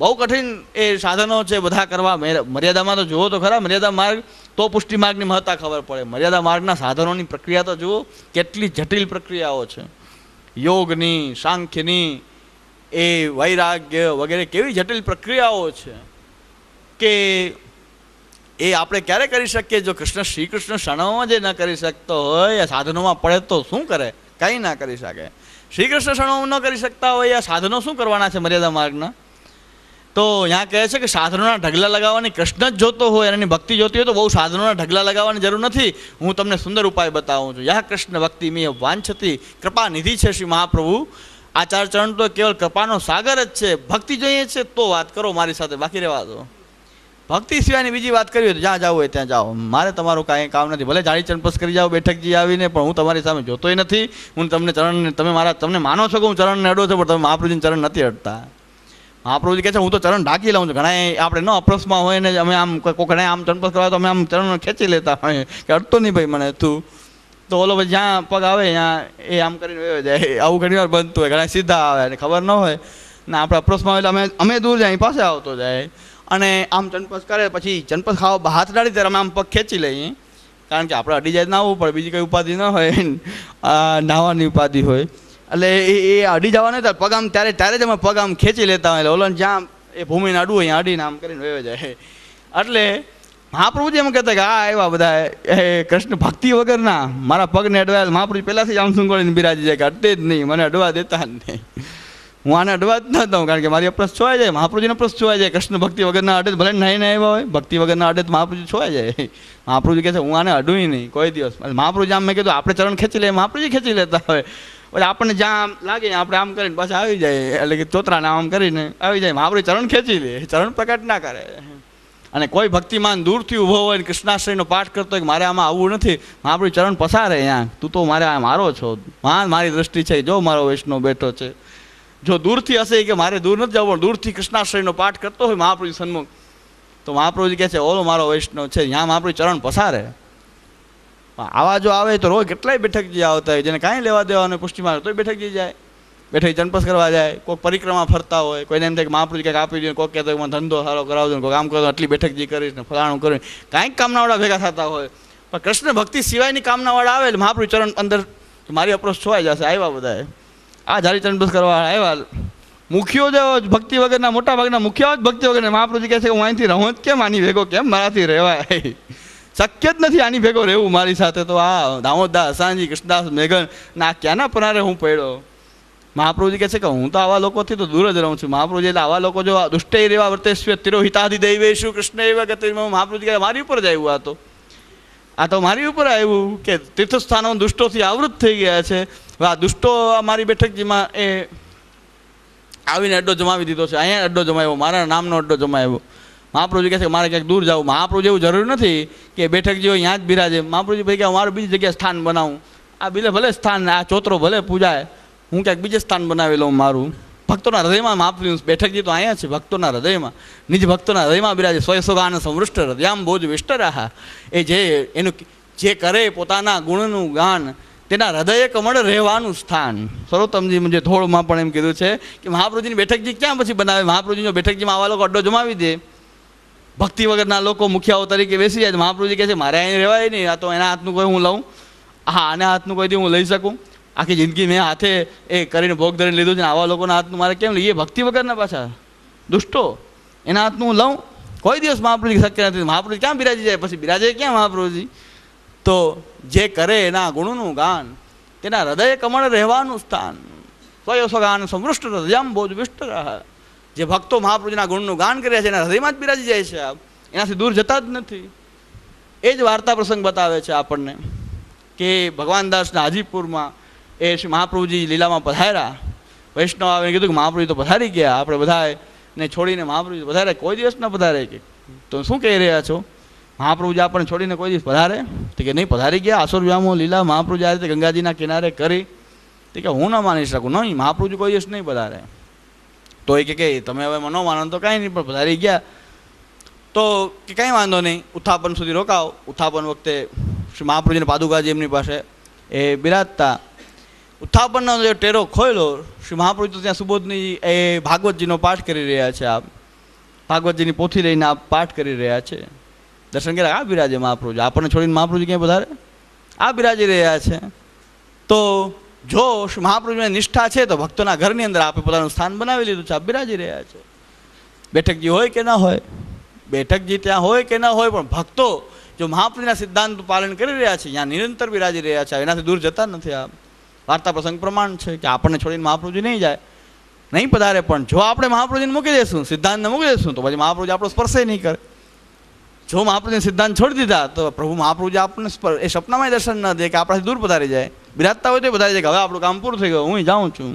બહુ કઠિન એ સાધનો છે બધા કરવા મર્યાદામાં તો જુઓ તો ખરા મર્યાદા માર્ગ તો પુષ્ટિ માર્ગની મહત્તા ખબર પડે મર્યાદા માર્ગના સાધનોની પ્રક્રિયા તો જુઓ કેટલી જટિલ પ્રક્રિયાઓ છે યોગની સાંખ્યની એ વૈરાગ્ય વગેરે કેવી જટિલ પ્રક્રિયાઓ છે કે એ આપણે ક્યારે કરી શકીએ જો કૃષ્ણ શ્રી કૃષ્ણ શરણોમાં જે ન કરી શકતો હોય આ સાધનોમાં પડે તો શું કરે કંઈ ના કરી શકે શ્રી કૃષ્ણ શરણોમાં ન કરી શકતા હોય આ સાધનો શું કરવાના છે મર્યાદા માર્ગના તો અહીંયા કહે છે કે સાધનોના ઢગલા લગાવવાની કૃષ્ણ જ જોતો હોય એની ભક્તિ જોતી હોય તો બહુ સાધનોના ઢગલા લગાવવાની જરૂર નથી હું તમને સુંદર ઉપાય બતાવું છું યા કૃષ્ણ ભક્તિ મેં વાંછતી કૃપા નિધિ છે શ્રી મહાપ્રભુ આચાર ચરણ તો કેવલ કૃપાનો સાગર જ છે ભક્તિ જોઈએ છે તો વાત કરો મારી સાથે બાકી રહેવા દો ભક્તિ સિવાયની બીજી વાત કરવી હોય તો જ્યાં જાવ હોય ત્યાં જાઓ મારે તમારું કાંઈ કામ નથી ભલે જાણી ચરણપસ કરી જાઓ બેઠકજી આવીને પણ હું તમારી સામે જોતોય નથી હું તમને ચરણને તમે મારા તમને માનો છો કે હું ચરણને અડો છો પણ તમે મહાપ્રભુજીને ચરણ નથી અડતા હા પ્રભુજી કહે છે હું તો ચરણ ઢાંકી લઉં છું ઘણા આપણે ન અપ્રસમાં હોય ને અમે આમ ઘણા આમ ચરણપસ કરવા તો અમે આમ ચરણ ખેંચી લેતા હોય કે અડતો નહીં ભાઈ મને તું તો ઓલો ભાઈ જ્યાં પગ આવે ત્યાં એ આમ કરીને વયો જાય આવું ઘણી વાર બનતું હોય ઘણા સીધા આવે અને ખબર ન હોય ને આપણે અપ્રસમાં હોય એટલે અમે અમે દૂર જાય અહીં પાસે આવતો જાય અને આમ ચનપસ કરે પછી ચનપસ ખાવા હાથ ડાળી ત્યારે અમે આમ પગ ખેંચી લઈએ કારણ કે આપણે અડી જાય ના આવવું પડે બીજી કંઈ ઉપાધિ ન હોય નાવાની ઉપાધિ હોય એટલે એ એ અડી જવા નહીં પગ આમ ત્યારે ત્યારે જ અમે પગ આમ ખેંચી લેતા હોય એટલે ઓલો જ્યાં એ ભૂમિને અડવું અહીંયા અડીને આમ કરીને વયો જાય એટલે મહાપ્રભુજી એમ કહેતા કે આ આવ્યા બધા એ કૃષ્ણ ભક્તિ વગરના મારા પગને અડવાયા મહાપ્રભુજી પહેલાંથી જ આમ સુંગોળીને બિરાજી જાય કે અડે જ નહીં મને અડવા દેતા જ નહીં હું આને અડવા જ ન દઉં કારણ કે મારી અપ્રસ છોવાઈ જાય મહાપ્રભુજીને અપ્રસ છોવાઈ જાય કૃષ્ણ ભક્તિ વગરના અડે ભલે નાહીને આવ્યા હોય ભક્તિ વગરના અડે મહાપ્રભુજી છોવાઈ જાય મહાપ્રભુજી કહે છે હું આને અડું નહીં કોઈ દિવસ મહાપ્રભુજી આમ મેં કીધું આપણે ચરણ ખેંચી લઈએ મહાપ્રભુજી ખેંચી લેતા હોય પછી આપણને જ્યાં લાગે આપણે આમ કરીને પાછા આવી જાય એટલે કે ચોતરાને આમ કરીને આવી જાય આપણે ચરણ ખેંચી લે ચરણ પ્રગટ ના કરે અને કોઈ ભક્તિમાન દૂરથી ઊભો હોય કૃષ્ણાશ્રયનો પાઠ કરતો હોય કે મારે આમાં આવવું નથી આપણી ચરણ પસારે અહીંયા તું તો મારે આ મારો છો મહાન મારી દ્રષ્ટિ છે જો મારો વૈષ્ણવ બેઠો છે જો દૂરથી હશે કે મારે દૂર નથી જવું દૂરથી કૃષ્ણાશ્રયનો પાઠ કરતો હોય મહાપ્રભુ સન્મુખ તો મહાપ્રભુજી કહે છે ઓલો મારો વૈષ્ણવ છે ત્યાં મહાપ્રભુ ચરણ પસારે આવા જો આવે તો રોજ કેટલાય બેઠક બેઠકજી આવતા હોય જેને કાંઈ લેવા દેવાનું પુષ્ટિમાં તોય બેઠકજી જાય બેઠક ચનપસ કરવા જાય કોઈક પરિક્રમા ફરતા હોય કોઈને એમ થાય કે મહાપુરુષ કંઈક આપી દઉં કોઈક કહેતો મને ધંધો સારો કરાવજો ને કોઈક આમ કરો આટલી બેઠકજી કરીશ ને ફલાણું કરીને કાંઈક કામનાવાળા ભેગા થતા હોય પણ કૃષ્ણ ભક્તિ સિવાયની કામનાવાળા આવે એટલે મહાપુરુષ ચરણ અંદર મારી અપ્રોચ છોવાઈ જશે આવ્યા બધાએ આ જારી ચનપસ કરવા આવ્યા મુખ્યો જ ભક્તિ વગરના મોટા ભાગના મુખ્ય જ ભક્તિ વગરના મહાપ્રભુ કહે છે કે હું અહીંથી રહું જ કેમ આની ભેગો કેમ મારાથી રહેવાય શક્ય જ નથી આની ભેગો રહેવું મારી સાથે તો આ દામોદદાસ સાંજી કૃષ્ણદાસ મેઘન ના ક્યાંના પરારે હું પડ્યો મહાપ્રભુજી કહે છે કે હું તો આવા લોકોથી તો દૂર જ રહું છું મહાપ્રભુજી એટલે આવા લોકો જો દુષ્ટે રેવા વર્તેશ્વ તિરોહિતાધિ દૈવેશુ કૃષ્ણ એવા ગતિ મહાપ્રભુજી કહે મારી ઉપર જ આવ્યું આ તો આ તો મારી ઉપર આવ્યું કે તીર્થસ્થાનો દુષ્ટોથી આવૃત થઈ ગયા છે આ દુષ્ટો મારી બેઠકજીમાં એ આવીને અડ્ડો જમાવી દીધો છે અહીંયા અડ્ડો જમાવ્યો મારા નામનો અડ્ડો જમાવ્યો મહાપ્રભુજી કહે છે મારે ક્યાંક દૂર જાવ મહાપ્રભુ એવું જરૂર નથી કે બેઠક જેવો અહીંયા જ બિરાજે મહાપ્રભુજી ભાઈ કે મારું બીજી જગ્યાએ સ્થાન બનાવું આ બીલે ભલે સ્થાન આ ચોતરો ભલે પૂજાય હું ક્યાંક બીજે સ્થાન બનાવી લઉં મારું ભક્તોના હૃદયમાં મહાપ્રભુ બેઠકજી તો અહીંયા છે ભક્તોના હૃદયમાં નિજ ભક્તોના હૃદયમાં બિરાજે સ્વયસોગાન સંવૃષ્ટ હૃદયામ બોજ વિષ્ટરાહા એ જે એનું જે કરે પોતાના ગુણનું ગાન તેના હૃદય કમળ રહેવાનું સ્થાન સરોત્તમજી મુજે ધોળમાં પણ એમ કીધું છે કે મહાપ્રભુજીની બેઠકજી ક્યાં પછી બનાવે મહાપ્રભુજીનો બેઠકજીમાં આવા લોકો અડ્ડો જમાવી દે ભક્તિ વગરના લોકો મુખિયાઓ તરીકે બેસી જાય મહાપ્રભુજી કહે છે મારે અહીં રહેવાય નહીં આ તો એના હાથનું કોઈ હું લઉં હા આના હાથનું કોઈથી હું લઈ શકું આખી જિંદગી મેં હાથે એ કરીને ભોગ ધરીને લીધું છે આવા લોકોના હાથનું મારે કેમ લઈએ ભક્તિ વગરના પાછા દુષ્ટો એના હાથનું હું લઉં કોઈ દિવસ મહાપ્રભુજી શક્ય નથી મહાપ્રભુજી ક્યાં બિરાજી જાય પછી બિરાજે ક્યાં મહાપ્રુજી તો જે કરે એના ગુણનું ગાન તેના હૃદય કમળ રહેવાનું સ્થાન સ્વયસો ગાન સમૃષ્ટ હૃદયમ બોજ વિષ્ટ રહે જે ભક્તો મહાપ્રભુજીના ગુણનું ગાન કર્યા છે એના હૃદયમાં જ બિરાજી જાય છે આપ એનાથી દૂર જતા જ નથી એ જ વાર્તા પ્રસંગ બતાવે છે આપણને કે ભગવાન દાસના હાજીપુરમાં એ શ્રી મહાપ્રભુજી લીલામાં પધાર્યા વૈષ્ણવ આવીને કીધું કે મહાપ્રભુજી તો પધારી ગયા આપણે બધાએ ને છોડીને મહાપ્રભુજી પધારે કોઈ દિવસ ન પધારે કે તો શું કહી રહ્યા છો મહાપ્રભુજી આપણને છોડીને કોઈ દિવસ પધારે તો કે નહીં પધારી ગયા આસુર વ્યામો લીલા મહાપ્રભુજી આ રીતે ગંગાજીના કિનારે કરી તો કે હું ન માની શકું નહીં મહાપ્રભુજી કોઈ દિવસ નહીં પધારે તો એ કે તમે હવે મનો માનો તો કાંઈ નહીં પણ પધારી ગયા તો કે કાંઈ વાંધો નહીં ઉત્થાપન સુધી રોકાવ ઉત્થાપન વખતે શ્રી મહાપ્રભુજીને પાદુકાજી એમની પાસે એ બિરાજતા ઉત્થાપનનો જે ટેરો ખોયલો શ્રી મહાપ્રભુ તો ત્યાં સુબોધની એ ભાગવતજીનો પાઠ કરી રહ્યા છે આપ ભાગવતજીની પોથી લઈને આપ પાઠ કરી રહ્યા છે દર્શન કર્યા આ બિરાજે મહાપ્રભુજી આપણને છોડીને મહાપ્રભુજી ક્યાંય વધારે આ બિરાજી રહ્યા છે તો જોશ મહાપુરુષની નિષ્ઠા છે તો ભક્તોના ઘરની અંદર આપણે પોતાનું સ્થાન બનાવી લીધું છે આપ બિરાજી રહ્યા છે બેઠકજી હોય કે ના હોય બેઠકજી ત્યાં હોય કે ના હોય પણ ભક્તો જો મહાપુરુષના સિદ્ધાંત પાલન કરી રહ્યા છે ત્યાં નિરંતર બિરાજી રહ્યા છે એનાથી દૂર જતા નથી આ વાર્તા પ્રસંગ પ્રમાણ છે કે આપણને છોડીને મહાપ્રભુજી નહીં જાય નહીં પધારે પણ જો આપણે મહાપ્રભુજીને મૂકી દઈશું સિદ્ધાંતને મૂકી દઈશું તો પછી મહાપ્રભુજી આપણો સ્પર્શે નહીં કરે જો મહાપ્રભુજીને સિદ્ધાંત છોડી દીધા તો પ્રભુ મહાપ્રભુજી આપણને એ સપનામાં દર્શન ન દે કે આપણાથી દૂર પધારી જાય બિરાજતા હોય તો બધા જાય હવે આપણું કામ પૂરું થઈ ગયું હું જાઉં છું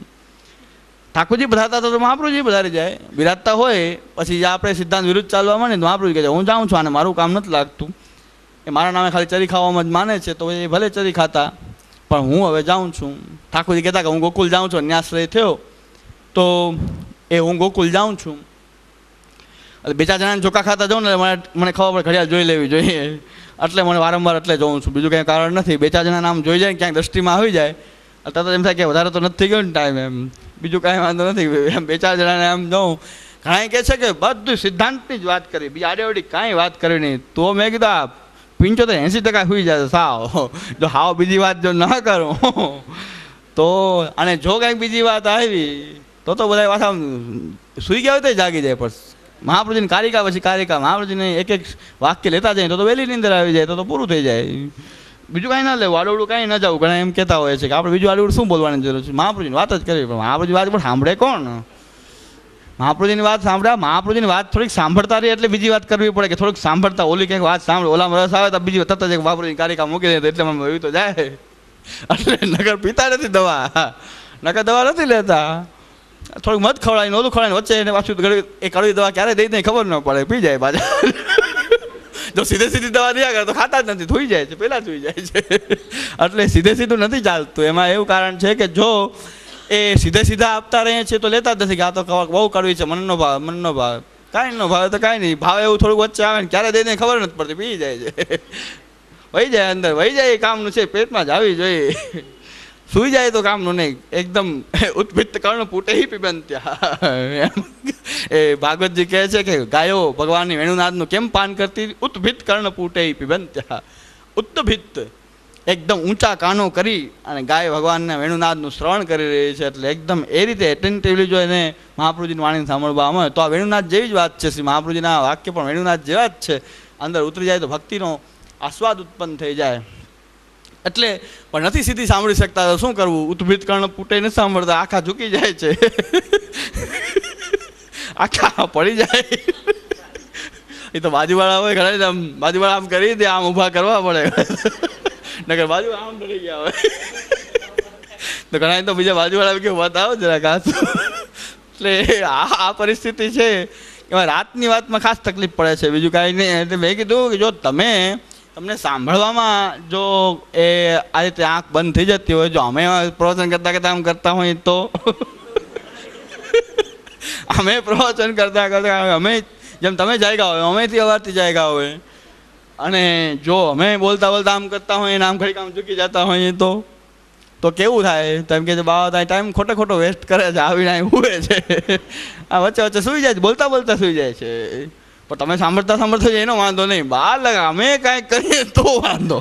ઠાકોરજી હતા તો મહાપ્રભુજી બધારે જાય બિરાજતા હોય પછી આપણે સિદ્ધાંત વિરુદ્ધ ચાલવા માંડે તો મહાપ્રભુ કહે છે હું જાઉં છું અને મારું કામ નથી લાગતું એ મારા નામે ખાલી ચરી ખાવામાં જ માને છે તો એ ભલે ચરી ખાતા પણ હું હવે જાઉં છું ઠાકોરજી કહેતા કે હું ગોકુલ જાઉં છું ન્યાશ્રય થયો તો એ હું ગોકુલ જાઉં છું એટલે બે ચાર જણાને ચોખા ખાતા જાઉં ને મને મને ખબર પડે ઘડિયાળ જોઈ લેવી જોઈએ એટલે મને વારંવાર એટલે જોઉં છું બીજું કંઈ કારણ નથી બે ચાર જણા નામ જોઈ જાય ક્યાંક દ્રષ્ટિમાં આવી જાય અત્યારે તો એમ થાય કે વધારે તો નથી ગયો ને ટાઈમ એમ બીજું કાંઈ વાંધો નથી એમ બે ચાર જણાને આમ જાઉં ઘણા કહે છે કે બધું સિદ્ધાંતની જ વાત કરી બીજી આડેવડી કાંઈ વાત કરી નહીં તો મેં કીધું પંચોતેર એંસી ટકા સુઈ જશે સાવ જો હાવ બીજી વાત જો ના કરું તો અને જો કાંઈક બીજી વાત આવી તો તો બધા પાછા સુઈ ગયા હોય તો જાગી જાય પણ મહાપ્રભુજીની કારિકા પછી કારિકા મહાપ્રભુજીને એક એક વાક્ય લેતા જાય તો તો વહેલી નીંદર આવી જાય તો તો પૂરું થઈ જાય બીજું કાંઈ ના લેવું આડું કાંઈ ન જવું ઘણા એમ કહેતા હોય છે કે આપણે બીજું આડું શું બોલવાની જરૂર છે મહાપ્રભુજીની વાત જ કરવી પણ મહાપ્રભુજી વાત પણ સાંભળે કોણ મહાપ્રભુજીની વાત સાંભળ્યા મહાપ્રભુજીની વાત થોડીક સાંભળતા રહી એટલે બીજી વાત કરવી પડે કે થોડીક સાંભળતા ઓલી કંઈક વાત સાંભળે ઓલામાં રસ આવે તો બીજી તરત જ મહાપ્રભુજીની કારિકા મૂકી દે એટલે મને તો જાય એટલે નગર પીતા નથી દવા નગર દવા નથી લેતા થોડુંક મત ખવડાવી નહોતું ખવડાવી વચ્ચે એને પાછું એ કડવી દવા ક્યારે દઈ નહીં ખબર ન પડે પી જાય પાછા જો સીધે સીધી દવા દયા કરે તો ખાતા જ નથી થઈ જાય છે પહેલાં થઈ જાય છે એટલે સીધે સીધું નથી ચાલતું એમાં એવું કારણ છે કે જો એ સીધે સીધા આપતા રહે છે તો લેતા જ નથી કે આ તો બહુ કડવી છે મનનો ભાવ મનનો ભાવ કાંઈ નો ભાવે તો કાંઈ નહીં ભાવ એવું થોડુંક વચ્ચે આવે ને ક્યારે દઈને ખબર નથી પડતી પી જાય છે વહી જાય અંદર વહી જાય એ કામનું છે પેટમાં જ આવી જોઈએ સુઈ જાય તો કામનું નહીં એકદમ ઉત્પિત્ત કર્ણ પૂટે પીબંત્યા એ ભાગવતજી કહે છે કે ગાયો ભગવાનની વેણુનાથનું કેમ પાન કરતી ઉત્ભિત કર્ણ પૂટે પીબંત્યા ઉત્તભિત એકદમ ઊંચા કાનો કરી અને ગાય ભગવાનના વેણુનાથનું શ્રવણ કરી રહી છે એટલે એકદમ એ રીતે એટેન્ટિવલી જો એને મહાપ્રભુજીની વાણી સાંભળવામાં આવે તો આ વેણુનાથ જેવી જ વાત છે શ્રી મહાપ્રભુજીના વાક્ય પણ વેણુનાથ જેવા જ છે અંદર ઉતરી જાય તો ભક્તિનો આસ્વાદ ઉત્પન્ન થઈ જાય એટલે પણ નથી સીધી સાંભળી શકતા તો શું કરવું ઉદ્ભિત કર્ણ પૂટે નથી સાંભળતા આખા ઝૂકી જાય છે આખા પડી જાય એ તો બાજુવાળા હોય ઘણા આમ બાજુવાળા આમ કરી દે આમ ઊભા કરવા પડે નગર બાજુ આમ કરી ગયા હોય તો ઘણા તો બીજા બાજુવાળા કે બતાવો જરા કાચ એટલે આ આ પરિસ્થિતિ છે એમાં રાતની વાતમાં ખાસ તકલીફ પડે છે બીજું કાંઈ નહીં એટલે મેં કીધું કે જો તમે તમને સાંભળવામાં જો એ આ રીતે આંખ બંધ થઈ જતી હોય જો અમે પ્રવચન કરતા કરતા આમ કરતા હોય તો અમે પ્રવચન કરતા કરતા અમે જેમ તમે જાયગા હોય અમેથી અવારથી જાયગા હોય અને જો અમે બોલતા બોલતા આમ કરતા હોય આમ ખડી કામ ચૂકી જતા હોય તો તો કેવું થાય તેમ કે બાવા થાય ટાઈમ ખોટો ખોટો વેસ્ટ કરે છે આવીને ઉવે છે આ વચ્ચે વચ્ચે સૂઈ જાય છે બોલતા બોલતા સૂઈ જાય છે પણ તમે સાંભળતા સાંભળતા જ એનો વાંધો નહીં બાર લાગે અમે કાંઈક કરીએ તો વાંધો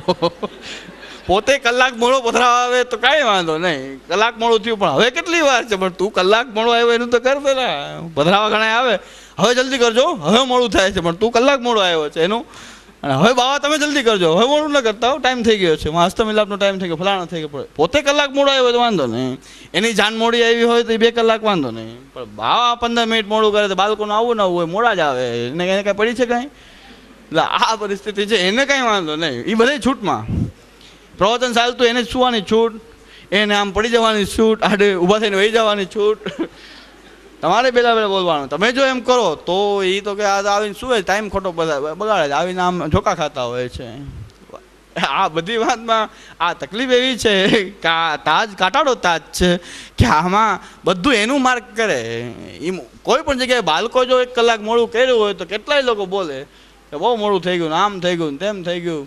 પોતે કલાક મોડો પથરાવ આવે તો કાંઈ વાંધો નહીં કલાક મોડું થયું પણ હવે કેટલી વાર છે પણ તું કલાક મોડો આવ્યો એનું તો કર પેલા પધરાવા ઘણા આવે હવે જલ્દી કરજો હવે મોડું થાય છે પણ તું કલાક મોડો આવ્યો છે એનું અને હવે બાવા તમે જલ્દી કરજો હવે મોડું ન કરતા હો ટાઈમ થઈ ગયો છે હસ્તમિલાપનો ટાઈમ થઈ ગયો ફલાણા થઈ ગયો પડે પોતે કલાક મોડો આવ્યો તો વાંધો નહીં એની જાન મોડી આવી હોય તો એ બે કલાક વાંધો નહીં પણ બાવા પંદર મિનિટ મોડું કરે તો બાળકોનું આવવું ન હોય મોડા જ આવે એને એને કાંઈ પડી છે કાંઈ એટલે આ પરિસ્થિતિ છે એને કાંઈ વાંધો નહીં એ બધે છૂટમાં પ્રવચન ચાલતું એને સુવાની છૂટ એને આમ પડી જવાની છૂટ આડે ઊભા થઈને વહી જવાની છૂટ તમારે પહેલાં પહેલાં બોલવાનું તમે જો એમ કરો તો એ તો કે આ આવીને શું હોય ટાઈમ ખોટો બગાડે છે આવીને આમ ઝોકા ખાતા હોય છે આ બધી વાતમાં આ તકલીફ એવી છે કે આ તાજ કાટાડો તાજ છે કે આમાં બધું એનું માર્ક કરે એમ કોઈ પણ જગ્યાએ બાળકો જો એક કલાક મોડું કર્યું હોય તો કેટલાય લોકો બોલે કે બહુ મોડું થઈ ગયું આમ થઈ ગયું તેમ થઈ ગયું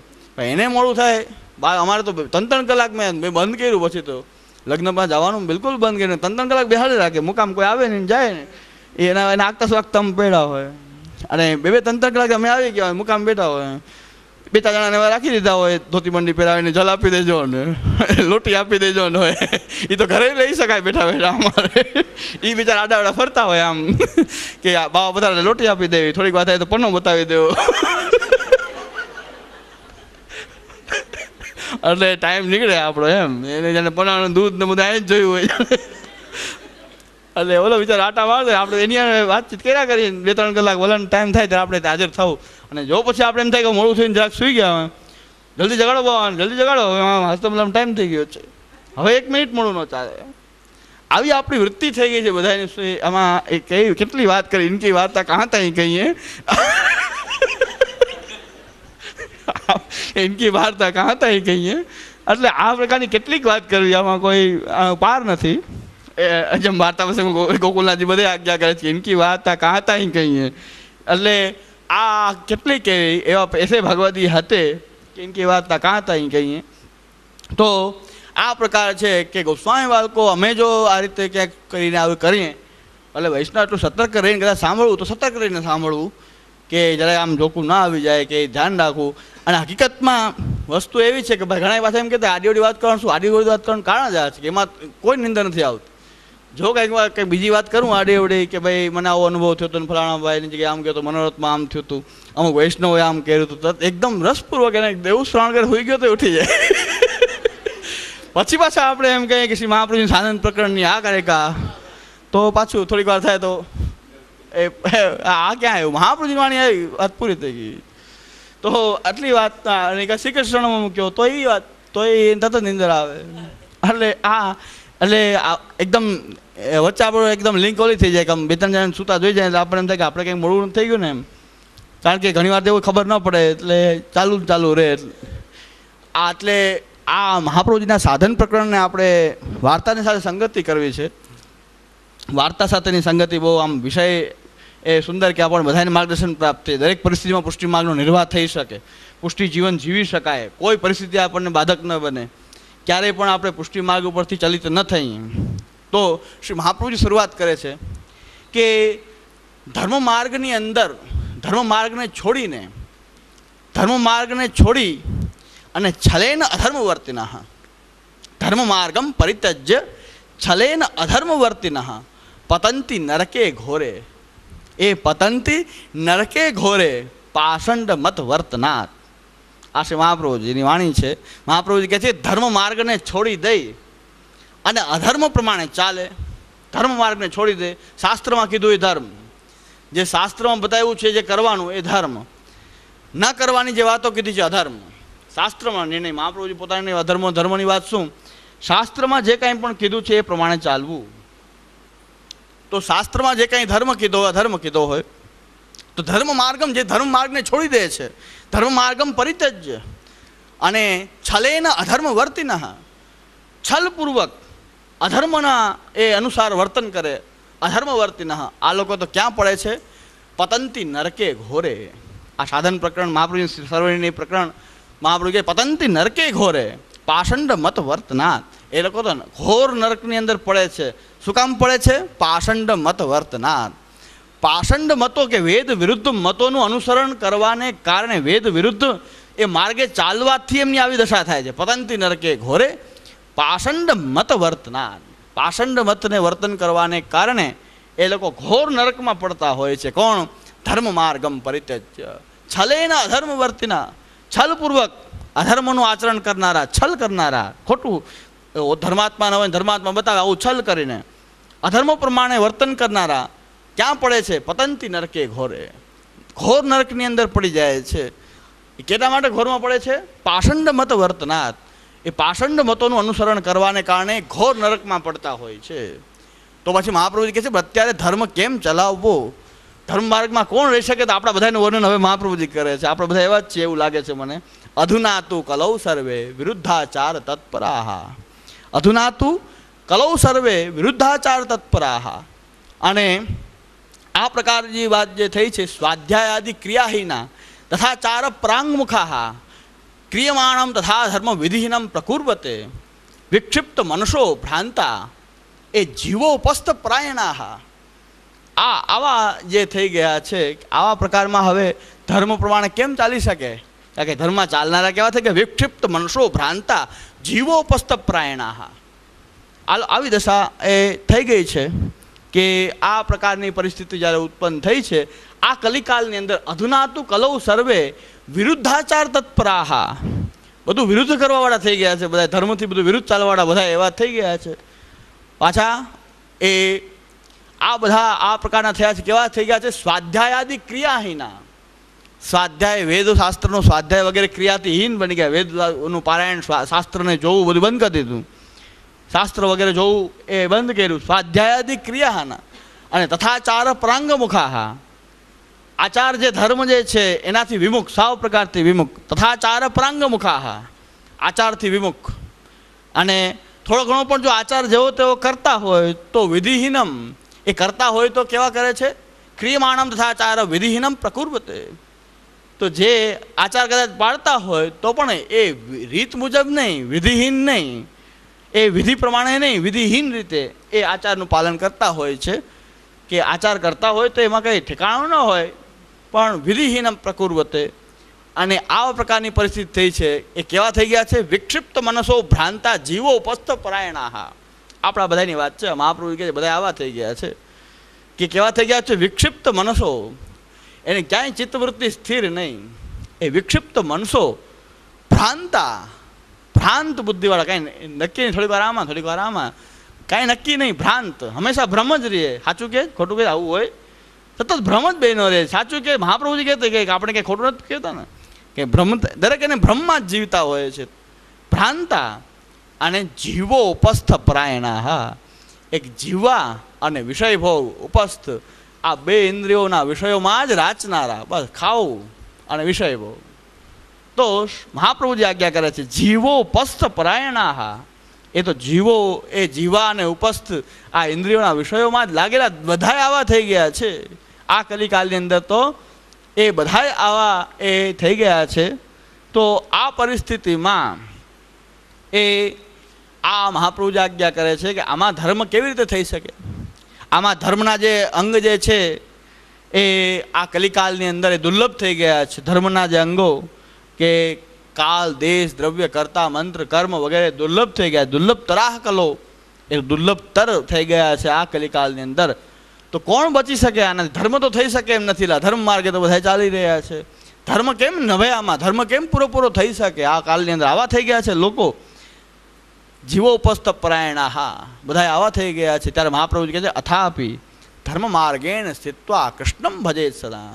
એને મોડું થાય અમારે તો ત્રણ ત્રણ કલાક મેં બંધ કર્યું પછી તો લગ્નમાં જવાનું બિલકુલ બંધ કરીને ત્રણ ત્રણ કલાક બેહાડી રાખે મુકામ કોઈ આવે ને જાય ને એના એને આગતા સ્વાગતા પડ્યા હોય અને બે બે ત્રણ ત્રણ કલાક અમે આવી ગયા હોય મુકામ બેઠા હોય બે ચાર જણાને એવા રાખી દીધા હોય ધોતી મંડી પહેરાવીને જલ આપી દેજો ને લોટી આપી દેજો ને હોય એ તો ઘરે લઈ શકાય બેઠા બેઠા અમારે એ બિચારા આડા આડાવડા ફરતા હોય આમ કે બાવા બધા લોટી આપી દેવી થોડીક વાત થાય તો પન્નો બતાવી દેવો એટલે ટાઈમ નીકળે આપણો એમ એને જાણે પનાળનું દૂધ ને બધા એ જ જોયું હોય એટલે ઓલો વિચાર આટા મારશે આપણે એની વાતચીત કર્યા કરીએ બે ત્રણ કલાક વલણ ટાઈમ થાય ત્યારે આપણે હાજર થવું અને જો પછી આપણે એમ થાય કે મોડું થઈને જરાક સુઈ ગયા જલ્દી જગાડો ભગવાન જલ્દી જગાડો હવે હસ્તો મતલબ ટાઈમ થઈ ગયો છે હવે એક મિનિટ મોડું ન ચાલે આવી આપણી વૃત્તિ થઈ ગઈ છે બધાની આમાં એ કઈ કેટલી વાત કરી ઇનકી વાર્તા કહાં ત્યાં કહીએ ઇનકી વાર્તા કાં હતા કહીએ એટલે આ પ્રકારની કેટલીક વાત કરવી આમાં કોઈ પાર નથી જેમ વાર્તા પછી ગોકુલનાથજી બધે આજ્ઞા કરે છે ઇનકી વાર્તા કાં હતા એ કહીએ એટલે આ કેટલીક એવી એવા એસે ભગવતી હતે કે ઇનકી વાર્તા કાં હતા એ કહીએ તો આ પ્રકાર છે કે ગોસ્વામી બાળકો અમે જો આ રીતે ક્યાંક કરીને આવું કરીએ એટલે વૈષ્ણવ એટલું સતર્ક રહીને કદાચ સાંભળવું તો સતર્ક રહીને સાંભળવું કે જરા આમ જોખું ના આવી જાય કે ધ્યાન રાખવું અને હકીકતમાં વસ્તુ એવી છે કે ભાઈ ઘણા પાછા એમ કહેતા આડીઓડી વાત કરવાનું શું આડીઓડી વાત કરવાનું કારણ જ આ છે કે એમાં કોઈ નિંદર નથી આવતી જો કંઈક વાર કંઈક બીજી વાત કરું આડી આડીઓડી કે ભાઈ મને આવો અનુભવ થયો હતો ફલાણા ભાઈની જગ્યાએ આમ ગયો હતો મનોરથમાં આમ થયું હતું અમુક વૈષ્ણવે આમ કર્યું હતું તરત એકદમ રસપૂર્વક એને દેવું શ્રવણ કરે હોઈ ગયો તો ઉઠી જાય પછી પાછા આપણે એમ કહીએ કે શ્રી મહાપ્રભુની સાનંદ પ્રકરણની આ કરે કા તો પાછું થોડીક વાર થાય તો એ આ ક્યાં આવ્યું મહાપ્રભુની વાણી આવી વાત પૂરી થઈ ગઈ તો આટલી વાત અને કાંઈ શ્રી કૃષ્ણમાં મૂક્યો તો એવી વાત તો એ તરત નિંદર આવે એટલે આ એટલે એકદમ વચ્ચે આપણો એકદમ લિંક ઓલી થઈ જાય કે બે ત્રણ જણા સૂતા જોઈ જાય એટલે આપણે એમ થાય કે આપણે કંઈક મોડું થઈ ગયું ને એમ કારણ કે ઘણી વાર તો એવું ખબર ન પડે એટલે ચાલુ ચાલુ રહે આ એટલે આ મહાપ્રભુજીના સાધન પ્રકરણને આપણે વાર્તાની સાથે સંગતિ કરવી છે વાર્તા સાથેની સંગતિ બહુ આમ વિષય એ સુંદર કે આપણને બધાને માર્ગદર્શન પ્રાપ્ત થાય દરેક પરિસ્થિતિમાં પુષ્ટિ માર્ગનો નિર્વાહ થઈ શકે પુષ્ટિ જીવન જીવી શકાય કોઈ પરિસ્થિતિ આપણને બાધક ન બને ક્યારેય પણ આપણે પુષ્ટિ માર્ગ ઉપરથી ચલિત ન થઈ તો શ્રી મહાપ્રભુજી શરૂઆત કરે છે કે ધર્મ માર્ગની અંદર ધર્મ માર્ગને છોડીને ધર્મ માર્ગને છોડી અને છલેન અધર્મ વર્તિના ધર્મ માર્ગમ પરિત્યજ્ય છલેન અધર્મ વર્તિના પતંતી નરકે ઘોરે એ પતંતિ નરકે ઘોરે પાષંડ મત વર્તનાર આ છે મહાપ્રભુજીની વાણી છે મહાપ્રભુજી કહે છે ધર્મ માર્ગને છોડી દઈ અને અધર્મ પ્રમાણે ચાલે ધર્મ માર્ગને છોડી દે શાસ્ત્રમાં કીધું એ ધર્મ જે શાસ્ત્રમાં બતાવ્યું છે જે કરવાનું એ ધર્મ ન કરવાની જે વાતો કીધી છે અધર્મ શાસ્ત્રમાં નિર્ણય મહાપ્રભુજી પોતાની અધર્મો ધર્મની વાત શું શાસ્ત્રમાં જે કાંઈ પણ કીધું છે એ પ્રમાણે ચાલવું તો શાસ્ત્રમાં જે કંઈ ધર્મ કીધો અધર્મ કીધો હોય તો ધર્મ માર્ગમ જે ધર્મ માર્ગને છોડી દે છે ધર્મ માર્ગમ પરિત્યજ્ય અને છલેન અધર્મ વર્તિન છલપૂર્વક અધર્મના એ અનુસાર વર્તન કરે અધર્મ વર્તિન આ લોકો તો ક્યાં પડે છે પતંતી નરકે ઘોરે આ સાધન પ્રકરણ મહાપ્રભુ સર્વની પ્રકરણ મહાપ્રભુ કે પતંતી નરકે ઘોરે પાષંડ મત વર્તનાથ એ લોકો તો ઘોર નરકની અંદર પડે છે શું કામ પડે છે પાષંડ મત વર્તનાર પાષંડ મતો કે વેદ વિરુદ્ધ મતોનું અનુસરણ કરવાને કારણે વેદ વિરુદ્ધ એ માર્ગે ચાલવાથી એમની આવી દશા થાય છે પતંતિ નરકે ઘોરે પાષંડ મત વર્તનાર પાષંડ મતને વર્તન કરવાને કારણે એ લોકો ઘોર નરકમાં પડતા હોય છે કોણ ધર્મ માર્ગમ પરિત્યજ્ય છલેના અધર્મ વર્તિના છલપૂર્વક અધર્મનું આચરણ કરનારા છલ કરનારા ખોટું ધર્માત્મા ન હોય ધર્માત્મા બતાવે આવું છલ કરીને અધર્મ પ્રમાણે વર્તન કરનારા ક્યાં પડે છે પતંતી નરકે ઘોરે ઘોર નરકની અંદર પડી જાય છે એ કેટલા માટે ઘોરમાં પડે છે પાષંડ મત વર્તનાત એ પાષંડ મતોનું અનુસરણ કરવાને કારણે ઘોર નરકમાં પડતા હોય છે તો પછી મહાપ્રભુજી કહે છે અત્યારે ધર્મ કેમ ચલાવવો ધર્મ માર્ગમાં કોણ રહી શકે તો આપણા બધાનું વર્ણન હવે મહાપ્રભુજી કરે છે આપણે બધા એવા જ છે એવું લાગે છે મને અધુના તું કલૌ સર્વે વિરુદ્ધાચાર તત્પરાહા અધુના તું કલૌ સર્વે વિરુદ્ધાચાર તત્પરાહ અને આ પ્રકારની વાત જે થઈ છે સ્વાધ્યાય આદિ ક્રિયાહીના તથા ચાર પ્રાંગમુખા ક્રિયમાણમ તથા ધર્મ વિધિહીનમ પ્રકુર્વતે વિક્ષિપ્ત મનસો ભ્રાંતા એ જીવો ઉપસ્થ પ્રાયણા આ આવા જે થઈ ગયા છે આવા પ્રકારમાં હવે ધર્મ પ્રમાણે કેમ ચાલી શકે કારણ કે ધર્મમાં ચાલનારા કેવા થાય કે વિક્ષિપ્ત મનસો ભ્રાંતા જીવોપસ્તપ્રાયણા આવી દશા એ થઈ ગઈ છે કે આ પ્રકારની પરિસ્થિતિ જ્યારે ઉત્પન્ન થઈ છે આ કલિકાલની અંદર અધુનાતુ કલૌ સર્વે વિરુદ્ધાચાર તત્પરાહા બધું વિરુદ્ધ કરવાવાળા થઈ ગયા છે બધા ધર્મથી બધું વિરુદ્ધ ચાલવાવાળા બધા એવા થઈ ગયા છે પાછા એ આ બધા આ પ્રકારના થયા છે કેવા થઈ ગયા છે સ્વાધ્યાયાદિ ક્રિયાહીના સ્વાધ્યાય વેદ શાસ્ત્રનો સ્વાધ્યાય વગેરે ક્રિયાથી હીન બની ગયા વેદનું પારાયણ શાસ્ત્રને જોવું બધું બંધ કરી દીધું શાસ્ત્ર વગેરે જોવું એ બંધ કર્યું સ્વાધ્યાયાદિ ક્રિયાના અને તથાચાર પ્રાંગમુખાહા આચાર જે ધર્મ જે છે એનાથી વિમુખ સાવ પ્રકારથી વિમુખ તથાચાર પ્રાંગમુખાહા આચારથી વિમુખ અને થોડો ઘણો પણ જો આચાર જેવો તેવો કરતા હોય તો વિધિહીનમ એ કરતા હોય તો કેવા કરે છે ક્રિયમાણમ તથાચાર વિધિહીનમ પ્રકુર્વતે તો જે આચાર કદાચ પાળતા હોય તો પણ એ રીત મુજબ નહીં વિધિહીન નહીં એ વિધિ પ્રમાણે નહીં વિધિહીન રીતે એ આચારનું પાલન કરતા હોય છે કે આચાર કરતા હોય તો એમાં કંઈ ઠેકાણો ન હોય પણ વિધિહીન પ્રકુર્વતે અને આવા પ્રકારની પરિસ્થિતિ થઈ છે એ કેવા થઈ ગયા છે વિક્ષિપ્ત મનસો ભ્રાંતા જીવો ઉપસ્થ પરાયણાહા આપણા બધાની વાત છે મહાપ્રભુ કે બધા આવા થઈ ગયા છે કે કેવા થઈ ગયા છે વિક્ષિપ્ત મનસો એને ક્યાંય ચિત્તવૃત્તિ સ્થિર નહીં એ વિક્ષિપ્ત મનસો ભ્રાંતા ભ્રાંત બુદ્ધિવાળા કાંઈ નક્કી નહીં થોડીક વાર આમાં થોડીક વાર આમાં કાંઈ નક્કી નહીં ભ્રાંત હંમેશા ભ્રમ જ રહીએ સાચું કે ખોટું કે આવું હોય સતત ભ્રમ જ બહેનો રહે સાચું કે મહાપ્રભુજી કહેતા કે આપણે કંઈ ખોટું નથી કહેતા ને કે ભ્રમ દરેક એને ભ્રમમાં જ જીવતા હોય છે ભ્રાંતા અને જીવો ઉપસ્થ પરાયણા હા એક જીવા અને વિષયભોગ ઉપસ્થ આ બે ઇન્દ્રિયોના વિષયોમાં જ રાચનારા બસ ખાવું અને વિષય બહુ તો મહાપ્રભુજી આજ્ઞા કરે છે જીવો પસ્થ પરાયણાહા એ તો જીવો એ જીવા અને ઉપસ્થ આ ઇન્દ્રિયોના વિષયોમાં જ લાગેલા બધાય આવા થઈ ગયા છે આ કલિકાલની અંદર તો એ બધાય આવા એ થઈ ગયા છે તો આ પરિસ્થિતિમાં એ આ મહાપ્રભુજી આજ્ઞા કરે છે કે આમાં ધર્મ કેવી રીતે થઈ શકે આમાં ધર્મના જે અંગ જે છે એ આ કલિકાલની અંદર એ દુર્લભ થઈ ગયા છે ધર્મના જે અંગો કે કાલ દેશ દ્રવ્ય કરતા મંત્ર કર્મ વગેરે દુર્લભ થઈ ગયા દુર્લભ તરાહ કલો એ દુર્લભતર થઈ ગયા છે આ કલિકાલની અંદર તો કોણ બચી શકે આનાથી ધર્મ તો થઈ શકે એમ નથી લા ધર્મ માર્ગે તો બધા ચાલી રહ્યા છે ધર્મ કેમ નભે આમાં ધર્મ કેમ પૂરેપૂરો થઈ શકે આ કાલની અંદર આવા થઈ ગયા છે લોકો જીવોપસ્થ પરાયણાહા બધા આવા થઈ ગયા છે ત્યારે મહાપ્રભુજી કહે છે અથાપી ધર્મ માર્ગેણ સ્થિત્વા કૃષ્ણમ ભજે સદા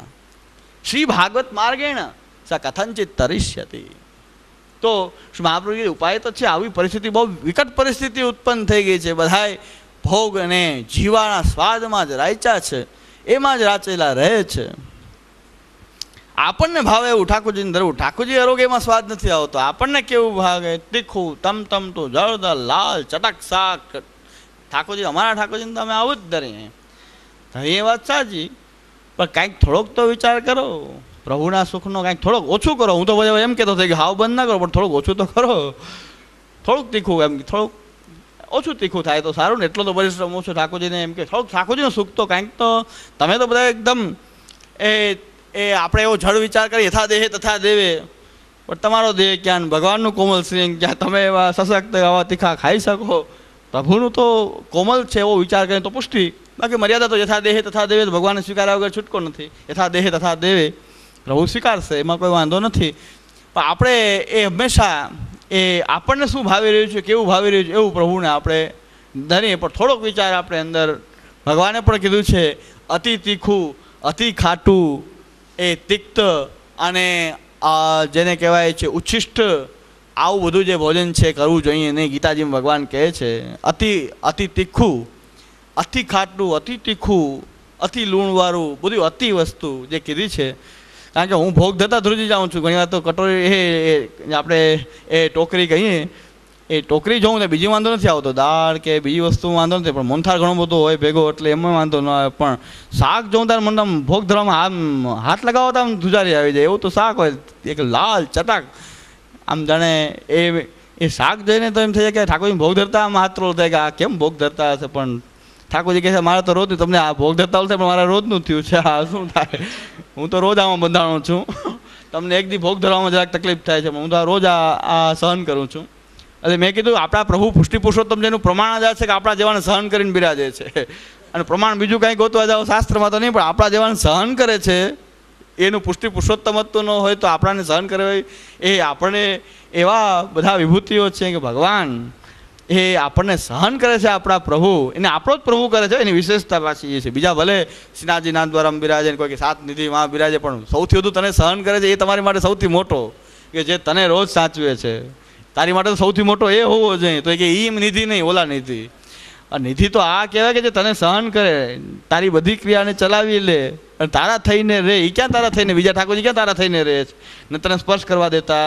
શ્રી ભાગવત માર્ગેણ સ કથંચિત તરિષ્યતિ તો શ્રી મહાપ્રભુજી ઉપાય તો છે આવી પરિસ્થિતિ બહુ વિકટ પરિસ્થિતિ ઉત્પન્ન થઈ ગઈ છે બધાએ ભોગ અને જીવાના સ્વાદમાં જ રાચ્યા છે એમાં જ રાચેલા રહે છે આપણને ભાવે એવું ઠાકોરજીને ધરવું ઠાકોરજી આરોગ્યમાં સ્વાદ નથી આવતો આપણને કેવું ભાગે તીખું તમ તમ તો જળદર લાલ ચટક શાક ઠાકોરજી અમારા ઠાકોરજીને તમે આવું જ ધરીએ એ વાત સાચી પણ કાંઈક થોડોક તો વિચાર કરો પ્રભુના સુખનો કાંઈક થોડોક ઓછું કરો હું તો એમ કહેતો હતો કે હાવ બંધ ના કરો પણ થોડુંક ઓછું તો કરો થોડુંક તીખું એમ થોડુંક ઓછું તીખું થાય તો સારું ને એટલો તો પરિશ્રમ ઓછો ઠાકોરજીને એમ કે થોડુંક ઠાકોરજીનું સુખ તો કાંઈક તો તમે તો બધા એકદમ એ એ આપણે એવો જળ વિચાર કરીએ યથા દેહે તથા દેવે પણ તમારો દેહ ક્યાં ભગવાનનું કોમલ શ્રીંગ ક્યાં તમે એવા સશક્ત આવા તીખા ખાઈ શકો પ્રભુનું તો કોમલ છે એવો વિચાર કરીએ તો પુષ્ટિ બાકી મર્યાદા તો યથા દેહે તથા દેવે ભગવાનને સ્વીકાર્યા વગર છૂટકો નથી યથા દેહે તથા દેવે પ્રભુ સ્વીકારશે એમાં કોઈ વાંધો નથી પણ આપણે એ હંમેશા એ આપણને શું ભાવી રહ્યું છે કેવું ભાવી રહ્યું છે એવું પ્રભુને આપણે ધરીએ પણ થોડોક વિચાર આપણે અંદર ભગવાને પણ કીધું છે અતિ તીખું અતિ ખાટું એ તિક્ત અને જેને કહેવાય છે ઉચ્છિષ્ટ આવું બધું જે ભોજન છે કરવું જોઈએ નહીં ગીતાજી ભગવાન કહે છે અતિ અતિ તીખું અતિ ખાટું અતિ તીખું અતિ લૂણવાળું બધું અતિ વસ્તુ જે કીધી છે કારણ કે હું ભોગ થતાં ધ્રુજી જાઉં છું ઘણીવાર તો કટોરી એ આપણે એ ટોકરી કહીએ એ ટોકરી જોઉં ને બીજી વાંધો નથી આવતો દાળ કે બીજી વસ્તુ વાંધો નથી પણ મોનથાળ ઘણો બધો હોય ભેગો એટલે એમાં વાંધો ન આવે પણ શાક જોઉં ત્યારે મને આમ ભોગ ધરવામાં આમ હાથ લગાવો તો આમ ધુજારી આવી જાય એવું તો શાક હોય એક લાલ ચટાક આમ જાણે એ એ શાક જોઈને તો એમ થઈ જાય કે ઠાકોરજી ભોગ ધરતા આમ હાથ રોલ થાય કે આ કેમ ભોગ ધરતા હશે પણ ઠાકોરજી કહે છે મારે તો રોજનું તમને આ ભોગ ધરતા હશે પણ મારા રોજનું થયું છે આ શું થાય હું તો રોજ આમાં બંધાણો છું તમને એક દી ભોગ ધરવામાં જરાક તકલીફ થાય છે પણ હું તો આ રોજ આ સહન કરું છું એટલે મેં કીધું આપણા પ્રભુ પુષ્ટિ પુરુષોત્તમ જેનું પ્રમાણ જ છે કે આપણા જેવાને સહન કરીને બિરાજે છે અને પ્રમાણ બીજું કાંઈ ગોતવા જાઓ શાસ્ત્રમાં તો નહીં પણ આપણા જેવાને સહન કરે છે એનું પુષ્ટિ પુરુષોત્તમત્વ ન હોય તો આપણાને સહન કરવી એ આપણે એવા બધા વિભૂતિઓ છે કે ભગવાન એ આપણને સહન કરે છે આપણા પ્રભુ એને આપણો જ પ્રભુ કરે છે એની વિશેષતા પાછી એ છે બીજા ભલે શ્રીનાથજી નાથ દ્વારા બિરાજે કોઈ સાત નિધિમાં બિરાજે પણ સૌથી વધુ તને સહન કરે છે એ તમારી માટે સૌથી મોટો કે જે તને રોજ સાચવે છે તારી માટે સૌથી મોટો એ હોવો જોઈએ તો કે એમ નિધિ નહીં ઓલા નિધિ નિધિ તો આ કહેવાય કે જે તને સહન કરે તારી બધી ક્રિયાને ચલાવી લે અને તારા થઈને રહે એ ક્યાં તારા થઈને બીજા ઠાકોરજી ક્યાં તારા થઈને રહે છે ને તને સ્પર્શ કરવા દેતા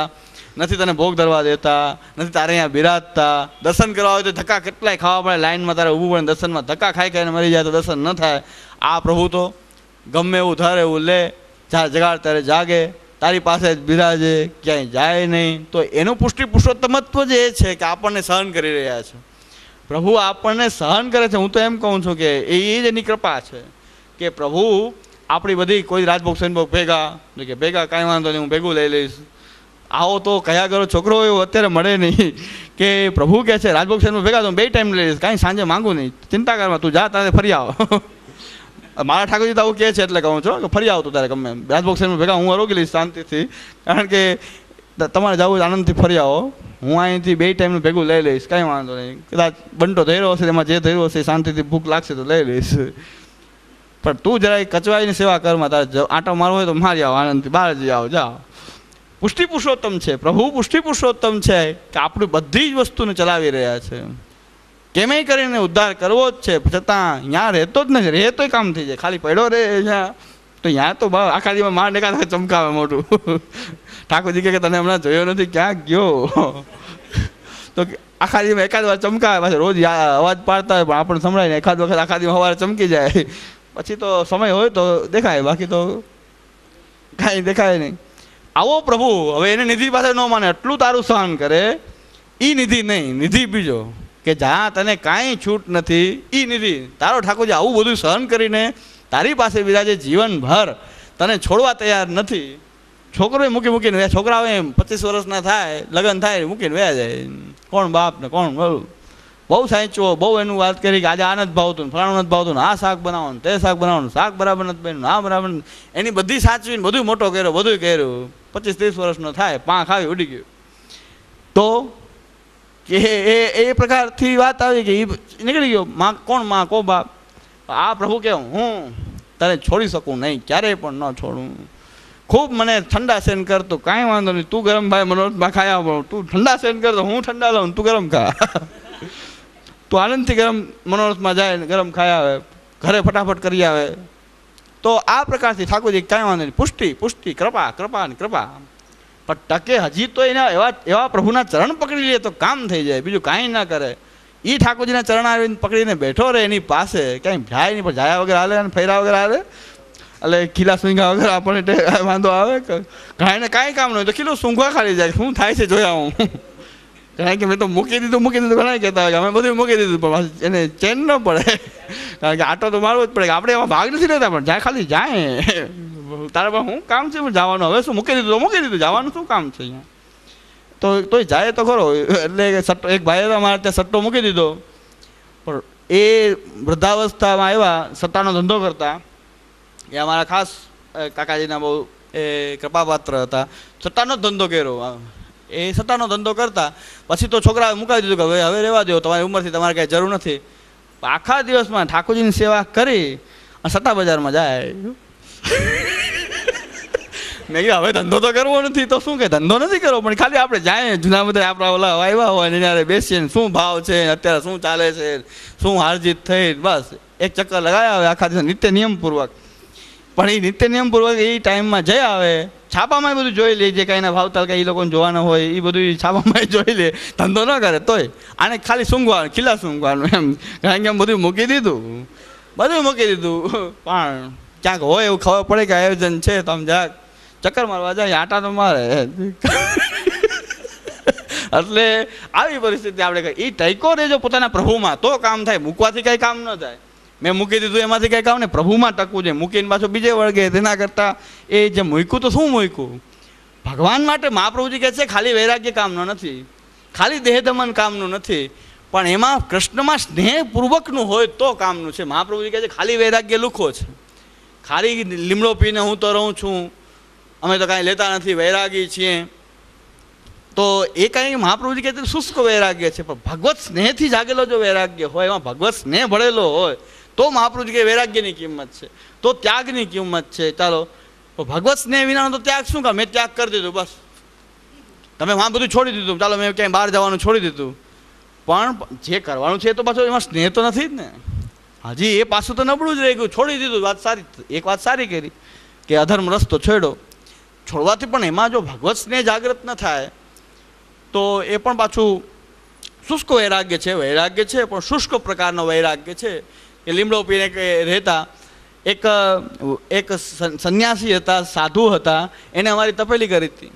નથી તને ભોગ ધરવા દેતા નથી તારે અહીંયા બિરાજતા દર્શન કરવા હોય તો ધક્કા કેટલાય ખાવા પડે લાઇનમાં તારે ઊભું પડે દર્શનમાં ધક્કા ખાઈ ખાઈને મરી જાય તો દર્શન ન થાય આ પ્રભુ તો ગમે એવું ધર એવું લે જ્યાં જગાડ ત્યારે જાગે તારી પાસે જ બિરાજે ક્યાંય જાય નહીં તો એનું પુષ્ટિ પુરુષોત્તમત્વ જ એ છે કે આપણને સહન કરી રહ્યા છે પ્રભુ આપણને સહન કરે છે હું તો એમ કહું છું કે એ જ એની કૃપા છે કે પ્રભુ આપણી બધી કોઈ રાજભોગ સૈનભોગ ભેગા કે ભેગા કાંઈ વાંધો નહીં હું ભેગું લઈ લઈશ આવો તો કયા કરો છોકરો એવો અત્યારે મળે નહીં કે પ્રભુ કહે છે રાજભોગ સૈનભોગ ભેગા તો બે ટાઈમ લઈ લઈશ કાંઈ સાંજે માગું નહીં ચિંતા કરવા તું જા તારે ફરી આવો મારા ઠાકોરજી તો કે છે એટલે કહું છું કે ફરી આવતો તારે ગમે રાજભોગ સાહેબ ભેગા હું રોકી લઈશ શાંતિથી કારણ કે તમારે જવું આનંદથી ફરી આવો હું અહીંથી બે ટાઈમનું ભેગું લઈ લઈશ કાંઈ વાંધો નહીં કદાચ બંટો થઈ હશે તેમાં જે થઈ રહ્યો હશે શાંતિથી ભૂખ લાગશે તો લઈ લઈશ પણ તું જરાય કચવાઈની સેવા કરમાં તારે આંટો મારવો હોય તો મારી આવો આનંદથી બહાર જઈ આવો જાઓ પુષ્ટિ પુરુષોત્તમ છે પ્રભુ પુષ્ટિ પુરુષોત્તમ છે કે આપણી બધી જ વસ્તુને ચલાવી રહ્યા છે કેમેય કરીને ઉદ્ધાર કરવો જ છે છતાં ત્યાં રહેતો જ નથી રહેતો કામ થઈ જાય ખાલી પડ્યો રહે ત્યાં તો ત્યાં તો બા આખા દિવસ માં ડેકા ચમકાવે મોટું ઠાકોરજી કે તને હમણાં જોયો નથી ક્યાં ગયો તો આખા દિવસ એકાદ વાર ચમકાવે પાછા રોજ અવાજ પાડતા હોય પણ આપણને સંભળાય ને એકાદ વખત આખા દિવસ સવારે ચમકી જાય પછી તો સમય હોય તો દેખાય બાકી તો કાંઈ દેખાય નહીં આવો પ્રભુ હવે એને નિધિ પાસે ન માને એટલું તારું સહન કરે એ નિધિ નહીં નિધિ બીજો કે જા તને કાંઈ છૂટ નથી એ નિધિ તારો ઠાકોરજી આવું બધું સહન કરીને તારી પાસે બિરાજે જીવનભર તને છોડવા તૈયાર નથી છોકરોએ મૂકી મૂકીને વ્યા એમ પચીસ વર્ષના થાય લગ્ન થાય મૂકીને વ્યા જાય કોણ બાપ ને કોણ બહુ સાચવો બહુ એનું વાત કરી કે આજે આ નથી ભાવતું ફલાણું નથી ભાવતું આ શાક બનાવવાનું તે શાક બનાવવાનું શાક બરાબર નથી બન્યું આ બરાબર એની બધી સાચવીને બધું મોટો કર્યો બધું કર્યું પચીસ ત્રીસ વર્ષનો થાય પાંખ આવી ઉડી ગયું તો કે એ એ પ્રકારથી વાત આવી કે એ નીકળી ગયો માં કોણ માં કો બાપ આ પ્રભુ કે હું તને છોડી શકું નહીં ક્યારેય પણ ન છોડું ખૂબ મને ઠંડા સેન કરતો કાંઈ વાંધો નહીં તું ગરમ ભાઈ મનોજમાં ખાયા આવો તું ઠંડા સેન કરતો હું ઠંડા લઉં તું ગરમ ખા તું આનંદથી ગરમ મનોરથમાં જાય ને ગરમ ખાઈ આવે ઘરે ફટાફટ કરી આવે તો આ પ્રકારથી ઠાકોરજી કાંઈ વાંધો નહીં પુષ્ટિ પુષ્ટિ કૃપા કૃપા ને કૃપા પણ ટકે હજી તો એના એવા એવા પ્રભુના ચરણ પકડી લે તો કામ થઈ જાય બીજું કાંઈ ના કરે એ ઠાકોરજીના ચરણ આવીને પકડીને બેઠો રહે એની પાસે કાંઈ જાય નહીં પણ જાયા વગર હાલે અને ફેરા વગર હાલે એટલે ખીલા સૂંઘા વગર આપણને વાંધો આવે ઘણાને કાંઈ કામ નહીં તો ખીલું સૂંઘવા ખાલી જાય શું થાય છે જોયા હું કારણ કે મેં તો મૂકી દીધું મૂકી દીધું ઘણા કહેતા હોય અમે બધું મૂકી દીધું પણ એને ચેન ન પડે કારણ કે આટો તો મારવો જ પડે આપણે એમાં ભાગ નથી લેતા પણ જાય ખાલી જાય તારે બા હું કામ છે જવાનું હવે શું મૂકી દીધું મૂકી દીધું જવાનું શું કામ છે અહીંયા તો તોય જાય તો ખરો એટલે સટ્ટો એક ભાઈએ તો અમારે ત્યાં સટ્ટો મૂકી દીધો પણ એ વૃદ્ધાવસ્થામાં આવ્યા સટ્ટાનો ધંધો કરતા એ અમારા ખાસ કાકાજીના બહુ એ કૃપાપાત્ર હતા સટ્ટાનો જ ધંધો કર્યો એ સટ્ટાનો ધંધો કરતા પછી તો છોકરાએ મુકાવી દીધું કે હવે હવે રહેવા દો તમારી ઉંમરથી તમારે કાંઈ જરૂર નથી આખા દિવસમાં ઠાકોરજીની સેવા કરી અને સટ્ટા બજારમાં જાય મેં કીધું હવે ધંધો તો કરવો નથી તો શું કે ધંધો નથી કરવો પણ ખાલી આપણે જાય જૂના બધા આપણા ઓલા આવ્યા હોય ને ત્યારે બેસીએ ને શું ભાવ છે અત્યારે શું ચાલે છે શું હારજીત થઈ બસ એક ચક્કર લગાવ્યા આવે આખા દિવસ નિત્ય નિયમપૂર્વક પણ એ નિત્ય નિયમપૂર્વક એ ટાઈમમાં જઈ આવે છાપામાં બધું જોઈ લે જે કાંઈના ભાવતાલ કાંઈ એ લોકોને જોવાના હોય એ બધું છાપામાં જોઈ લે ધંધો ન કરે તોય આને ખાલી સૂંઘવાનું ખીલા સૂંઘવાનું એમ કારણ કે એમ બધું મૂકી દીધું બધું મૂકી દીધું પણ ક્યાંક હોય એવું ખબર પડે કે આયોજન છે તમે જરાક ચક્કર મારવા જાય આટા તો મારે એટલે આવી પરિસ્થિતિ આપણે એ ટૈકો રહેજો પોતાના પ્રભુમાં તો કામ થાય મૂકવાથી કાંઈ કામ ન થાય મેં મૂકી દીધું એમાંથી કાંઈ કામ ને પ્રભુમાં ટકવું છે મૂકીને પાછું બીજે વળગે તેના કરતાં એ જે મૂક્યું તો શું મૂક્યું ભગવાન માટે મહાપ્રભુજી કહે છે ખાલી વૈરાગ્ય કામનો નથી ખાલી દેહદમન કામનું નથી પણ એમાં કૃષ્ણમાં સ્નેહપૂર્વકનું હોય તો કામનું છે મહાપ્રભુજી કહે છે ખાલી વૈરાગ્ય લુખો છે ખારી લીમડો પીને હું તો રહું છું અમે તો કાંઈ લેતા નથી વૈરાગી છીએ તો એ કાંઈ મહાપ્રભુજી કહેતા શુષ્ક વૈરાગ્ય છે પણ ભગવત સ્નેહથી જાગેલો જો વૈરાગ્ય હોય એમાં ભગવત સ્નેહ ભળેલો હોય તો મહાપ્રભુજી કે વૈરાગ્યની કિંમત છે તો ત્યાગની કિંમત છે ચાલો ભગવત સ્નેહ વિનાનો તો ત્યાગ શું કે મેં ત્યાગ કરી દીધું બસ તમે મહા બધું છોડી દીધું ચાલો મેં ક્યાંય બહાર જવાનું છોડી દીધું પણ જે કરવાનું છે એ તો પાછો એમાં સ્નેહ તો નથી જ ને હજી એ પાછું તો નબળું જ રહી ગયું છોડી દીધું વાત સારી એક વાત સારી કરી કે અધર્મ રસ્તો છોડ્યો છોડવાથી પણ એમાં જો ભગવત સ્નેહ જાગૃત ન થાય તો એ પણ પાછું શુષ્ક વૈરાગ્ય છે વૈરાગ્ય છે પણ શુષ્ક પ્રકારનો વૈરાગ્ય છે કે લીમડો પીને કે રહેતા એક એક સંન્યાસી હતા સાધુ હતા એને અમારી તપેલી કરી હતી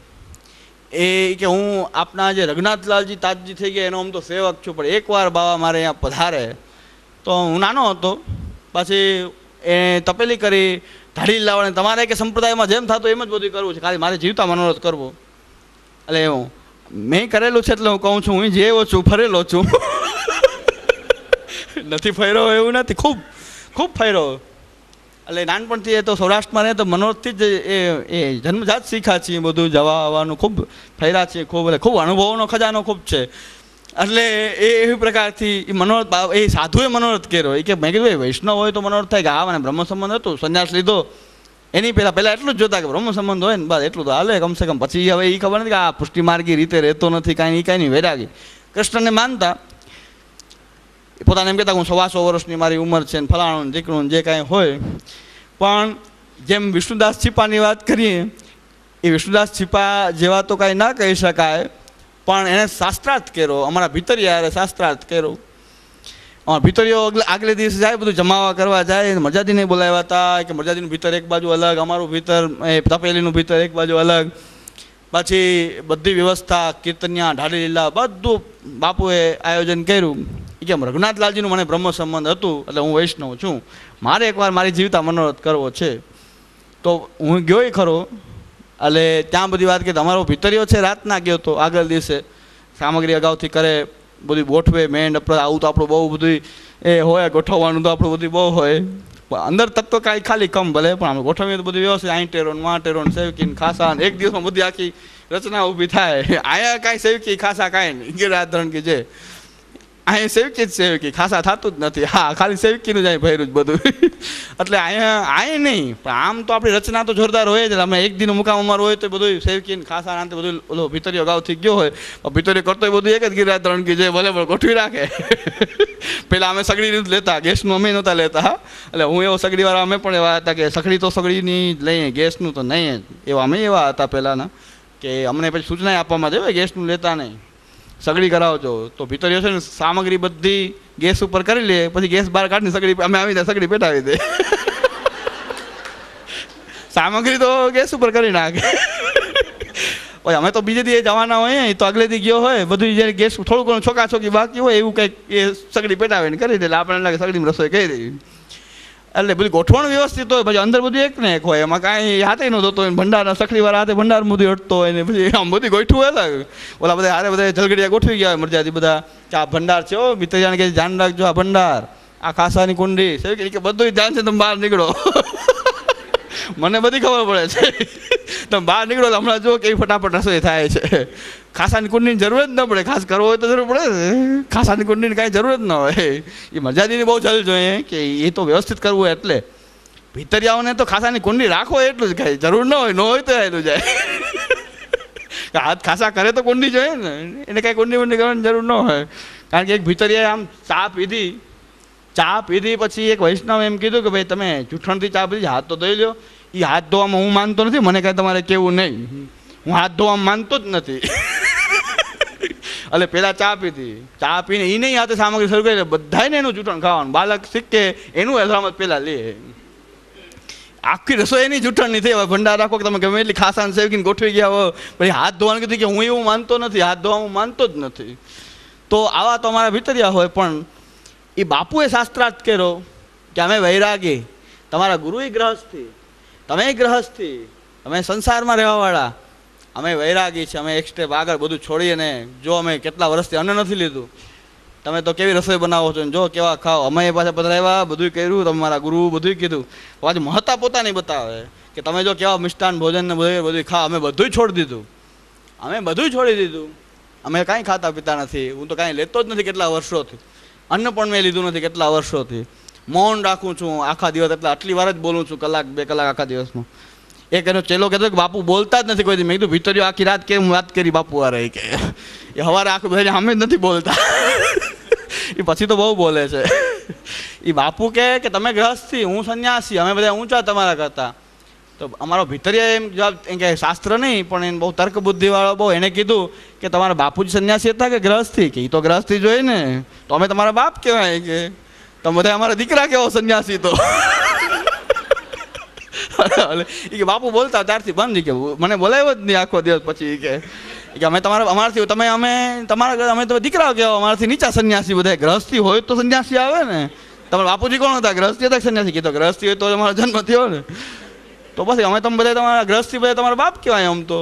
એ કે હું આપના જે રઘુનાથલાલજી તાતજી થઈ ગયા એનો આમ તો સેવક છું પણ એકવાર બાવા મારે અહીંયા પધારે તો હું નાનો હતો પછી એ તપેલી કરી ધાડી લાવવાની તમારે કે સંપ્રદાયમાં જેમ થતું એમ જ બધું કરવું છે ખાલી મારે જીવતા મનોરથ કરવો એટલે એવું મેં કરેલું છે એટલે હું કહું છું હું જેવો છું ફરેલો છું નથી ફર્યો એવું નથી ખૂબ ખૂબ ફર્યો એટલે નાનપણથી એ તો સૌરાષ્ટ્રમાં રહે તો મનોરથથી જ એ એ જન્મજાત શીખ્યા છીએ બધું જવા આવવાનું ખૂબ ફર્યા છીએ ખૂબ એટલે ખૂબ અનુભવોનો ખજાનો ખૂબ છે એટલે એ એવી પ્રકારથી એ મનોરથ એ સાધુએ મનોરથ કર્યો એ કે મેં કીધું ભાઈ વૈષ્ણવ હોય તો મનોરથ થાય કે હા મને બ્રહ્મ સંબંધ હતો સંન્યાસ લીધો એની પહેલાં પહેલાં એટલું જ જોતા કે બ્રહ્મ સંબંધ હોય ને બસ એટલું તો હાલે કમસે કમ પછી હવે એ ખબર નથી કે આ પુષ્ટિમાર્ગી રીતે રહેતો નથી કાંઈ નહીં કાંઈ નહીં વૈરાગી કૃષ્ણને માનતા પોતાને એમ કહેતા હું સવા સો વર્ષની મારી ઉંમર છે ને ફલાણું દીકણું જે કાંઈ હોય પણ જેમ વિષ્ણુદાસ છીપાની વાત કરીએ એ વિષ્ણુદાસ છીપા જેવા તો કાંઈ ના કહી શકાય પણ એને શાસ્ત્રાર્થ કર્યો અમારા ભીતરિયારે શાસ્ત્રાર્થ કર્યો અમારા ભીતરીઓ આગલે દિવસે જાય બધું જમાવા કરવા જાય મરજાદીને બોલાવ્યા હતા કે મરજાદીનું ભીતર એક બાજુ અલગ અમારું ભીતર એ તપેલીનું ભીતર એક બાજુ અલગ પાછી બધી વ્યવસ્થા કીર્તનિયા ઢાળી લીલા બધું બાપુએ આયોજન કર્યું કેમ રઘુનાથલાલજીનું મને બ્રહ્મ સંબંધ હતું એટલે હું વૈષ્ણવ છું મારે એકવાર મારી જીવતા મનોરથ કરવો છે તો હું ગયો ખરો એટલે ત્યાં બધી વાત કે તમારો ભીતરીઓ છે રાતના ગયો તો આગળ દિવસે સામગ્રી અગાઉથી કરે બધી ગોઠવે મેન આવું તો આપણું બહુ બધું એ હોય ગોઠવવાનું તો આપણું બધું બહુ હોય અંદર તત્વ કાંઈ ખાલી કમ ભલે પણ આમ ગોઠવીએ તો બધું વ્યવસ્થિત આઈ ટેરોન માં ટેરોન સેવકીન ખાસા એક દિવસમાં બધી આખી રચના ઊભી થાય આયા કાંઈ સેવકી ખાસા કાંઈ નહીં ગિરાધરણ કે જે અહીંયા સેવકી જ સેવકી ખાસા થતું જ નથી હા ખાલી સેવકીનું જ અહીં ભર્યું જ બધું એટલે અહીંયા આય નહીં પણ આમ તો આપણી રચના તો જોરદાર હોય જ અમે એક દિન મુકામ અમારું હોય તો બધું સેવકીને ખાસા આંતે બધું ઓલો ભીતરીઓ ગાવ થઈ ગયો હોય ભીતરીઓ કરતો હોય બધું એક જ ગીરા ત્રણ ગી જે ભલે ભલે ગોઠવી રાખે પહેલાં અમે સગડી નથી લેતા ગેસનું અમે નહોતા લેતા એટલે હું એવો સગડીવાળા અમે પણ એવા હતા કે સગડી તો સગડીની લઈએ ગેસનું તો નહીં જ એવા અમે એવા હતા પહેલાંના કે અમને પછી સૂચના આપવામાં જ ગેસનું લેતા નહીં સગડી કરાવજો તો ભીતર છે ને સામગ્રી બધી ગેસ ઉપર કરી લે પછી ગેસ બહાર કાઢીને સગડી અમે આવી જાય સગડી પેટાવી દે સામગ્રી તો ગેસ ઉપર કરી નાખે ઓય અમે તો બીજે દી જવાના હોય તો આગલે દી ગયો હોય બધું જ્યારે ગેસ થોડું ઘણું છોકા છોકી બાકી હોય એવું કંઈક એ સગડી પેટાવીને કરી દે એટલે આપણને લાગે સગડીમાં રસોઈ કરી દેવી એટલે બધું ગોઠવણ વ્યવસ્થિત હોય પછી અંદર બધું એક ને એક હોય એમાં કાંઈ હાથે ન થતો હોય ભંડારના સખડીવાળા હાથે ભંડાર બધું હટતો હોય ને પછી આમ બધું ગોઠવું હોય ઓલા બધા હારે બધા જલગડિયા ગોઠવી ગયા હોય મરજાથી બધા કે આ ભંડાર છે હો મિત્ર જાણે કે ધ્યાન રાખજો આ ભંડાર આ ખાસાની કુંડી છે કે બધું ધ્યાન છે તમે બહાર નીકળો મને બધી ખબર પડે છે તમે બહાર નીકળો તો હમણાં જો કે ફટાફટ રસોઈ થાય છે ખાસાની કુંડીની જરૂર જ ન પડે ખાસ કરવો હોય તો જરૂર પડે ખાસાની કુંડીની કાંઈ જરૂર જ ન હોય એ મજાદીની બહુ ચાલ જોઈએ કે એ તો વ્યવસ્થિત કરવું હોય એટલે ભીતરિયાઓને તો ખાસાની કુંડી રાખો એટલું જ કાંઈ જરૂર ન હોય ન હોય તો એનું જાય હાથ ખાસા કરે તો કુંડી જોઈએ ને એને કાંઈ કુંડી મુંડી કરવાની જરૂર ન હોય કારણ કે એક ભીતરિયા આમ ચા પીધી ચા પીધી પછી એક વૈષ્ણવ એમ કીધું કે ભાઈ તમે જૂઠણથી ચા પીધી હાથ તો ધોઈ લો એ હાથ ધોવામાં હું માનતો નથી મને કાંઈ તમારે કેવું નહીં હું હાથ ધોવામાં માનતો જ નથી એટલે પેલા ચા પીધી ચા પીને એ નહીં હાથે સામગ્રી શરૂ કરી બધાને એનું જૂઠણ ખાવાનું બાળક શીખે એનું અથડામત પહેલાં લે આખી રસોઈ એની જૂઠણની થઈ હવે ભંડાર રાખો કે તમે ગમે એટલી ખાસાને સેવકીને ગોઠવી ગયા હો પછી હાથ ધોવાનું કીધું કે હું એવું માનતો નથી હાથ ધોવા હું માનતો જ નથી તો આવા તો અમારા ભીતરિયા હોય પણ એ બાપુએ શાસ્ત્રાર્થ કર્યો કે અમે વૈરાગી તમારા ગુરુએ ગ્રહસ્થી તમે ગ્રહસ્થી અમે સંસારમાં રહેવાવાળા અમે વૈરાગી છે અમે એક સ્ટેપ આગળ બધું છોડીને જો અમે કેટલા વર્ષથી અન્ન નથી લીધું તમે તો કેવી રસોઈ બનાવો છો જો કેવા ખાઓ અમે એ પાસે પધરાવ્યા બધું કર્યું તમે મારા ગુરુ બધું કીધું આજે મહત્તા પોતાની બતાવે કે તમે જો કેવા મિષ્ટાન ભોજન ને બધું બધું ખાવ અમે બધું છોડી દીધું અમે બધું છોડી દીધું અમે કાંઈ ખાતા પીતા નથી હું તો કાંઈ લેતો જ નથી કેટલા વર્ષોથી અન્ન પણ મેં લીધું નથી કેટલા વર્ષોથી મૌન રાખું છું આખા દિવસ એટલે આટલી વાર જ બોલું છું કલાક બે કલાક આખા દિવસમાં એક એનો ચેલો કહેતો કે બાપુ બોલતા જ નથી કોઈ મેં કીધું ભીતરીઓ આખી રાત કેમ વાત કરી બાપુ વારે કે એ હવારે આખું બધા અમે જ નથી બોલતા એ પછી તો બહુ બોલે છે એ બાપુ કહે કે તમે ગ્રહસ્થી હું સંન્યાસી અમે બધા ઊંચા તમારા કરતાં તો અમારો ભીતરીએ એમ જવાબ કે શાસ્ત્ર નહીં પણ એને બહુ તર્ક બુદ્ધિવાળો બહુ એને કીધું કે તમારા બાપુજી સંન્યાસી હતા કે ગ્રહસ્થી કે એ તો ગ્રહસ્થી જોઈએ ને તો અમે તમારા બાપ કહેવાય કે તમે બધા અમારા દીકરા કેવો સંન્યાસી તો એ કે બાપુ બોલતા ત્યારથી બંધ કે મને બોલાવ્યો જ નહીં આખો દિવસ પછી કે કે અમે તમારા અમારાથી તમે અમે તમારા અમે તો દીકરા કહેવો અમારાથી નીચા સંન્યાસી બધા ગ્રહસ્થી હોય તો સંન્યાસી આવે ને તમારા બાપુજી કોણ હતા ગ્રહસ્થી હતા સંન્યાસી કીધો ગ્રહસ્થી હોય તો અમારો જન્મ થયો ને તો પછી અમે તમે બધા તમારા ગ્રહસ્થી બધા તમારા બાપ કહેવાય આમ તો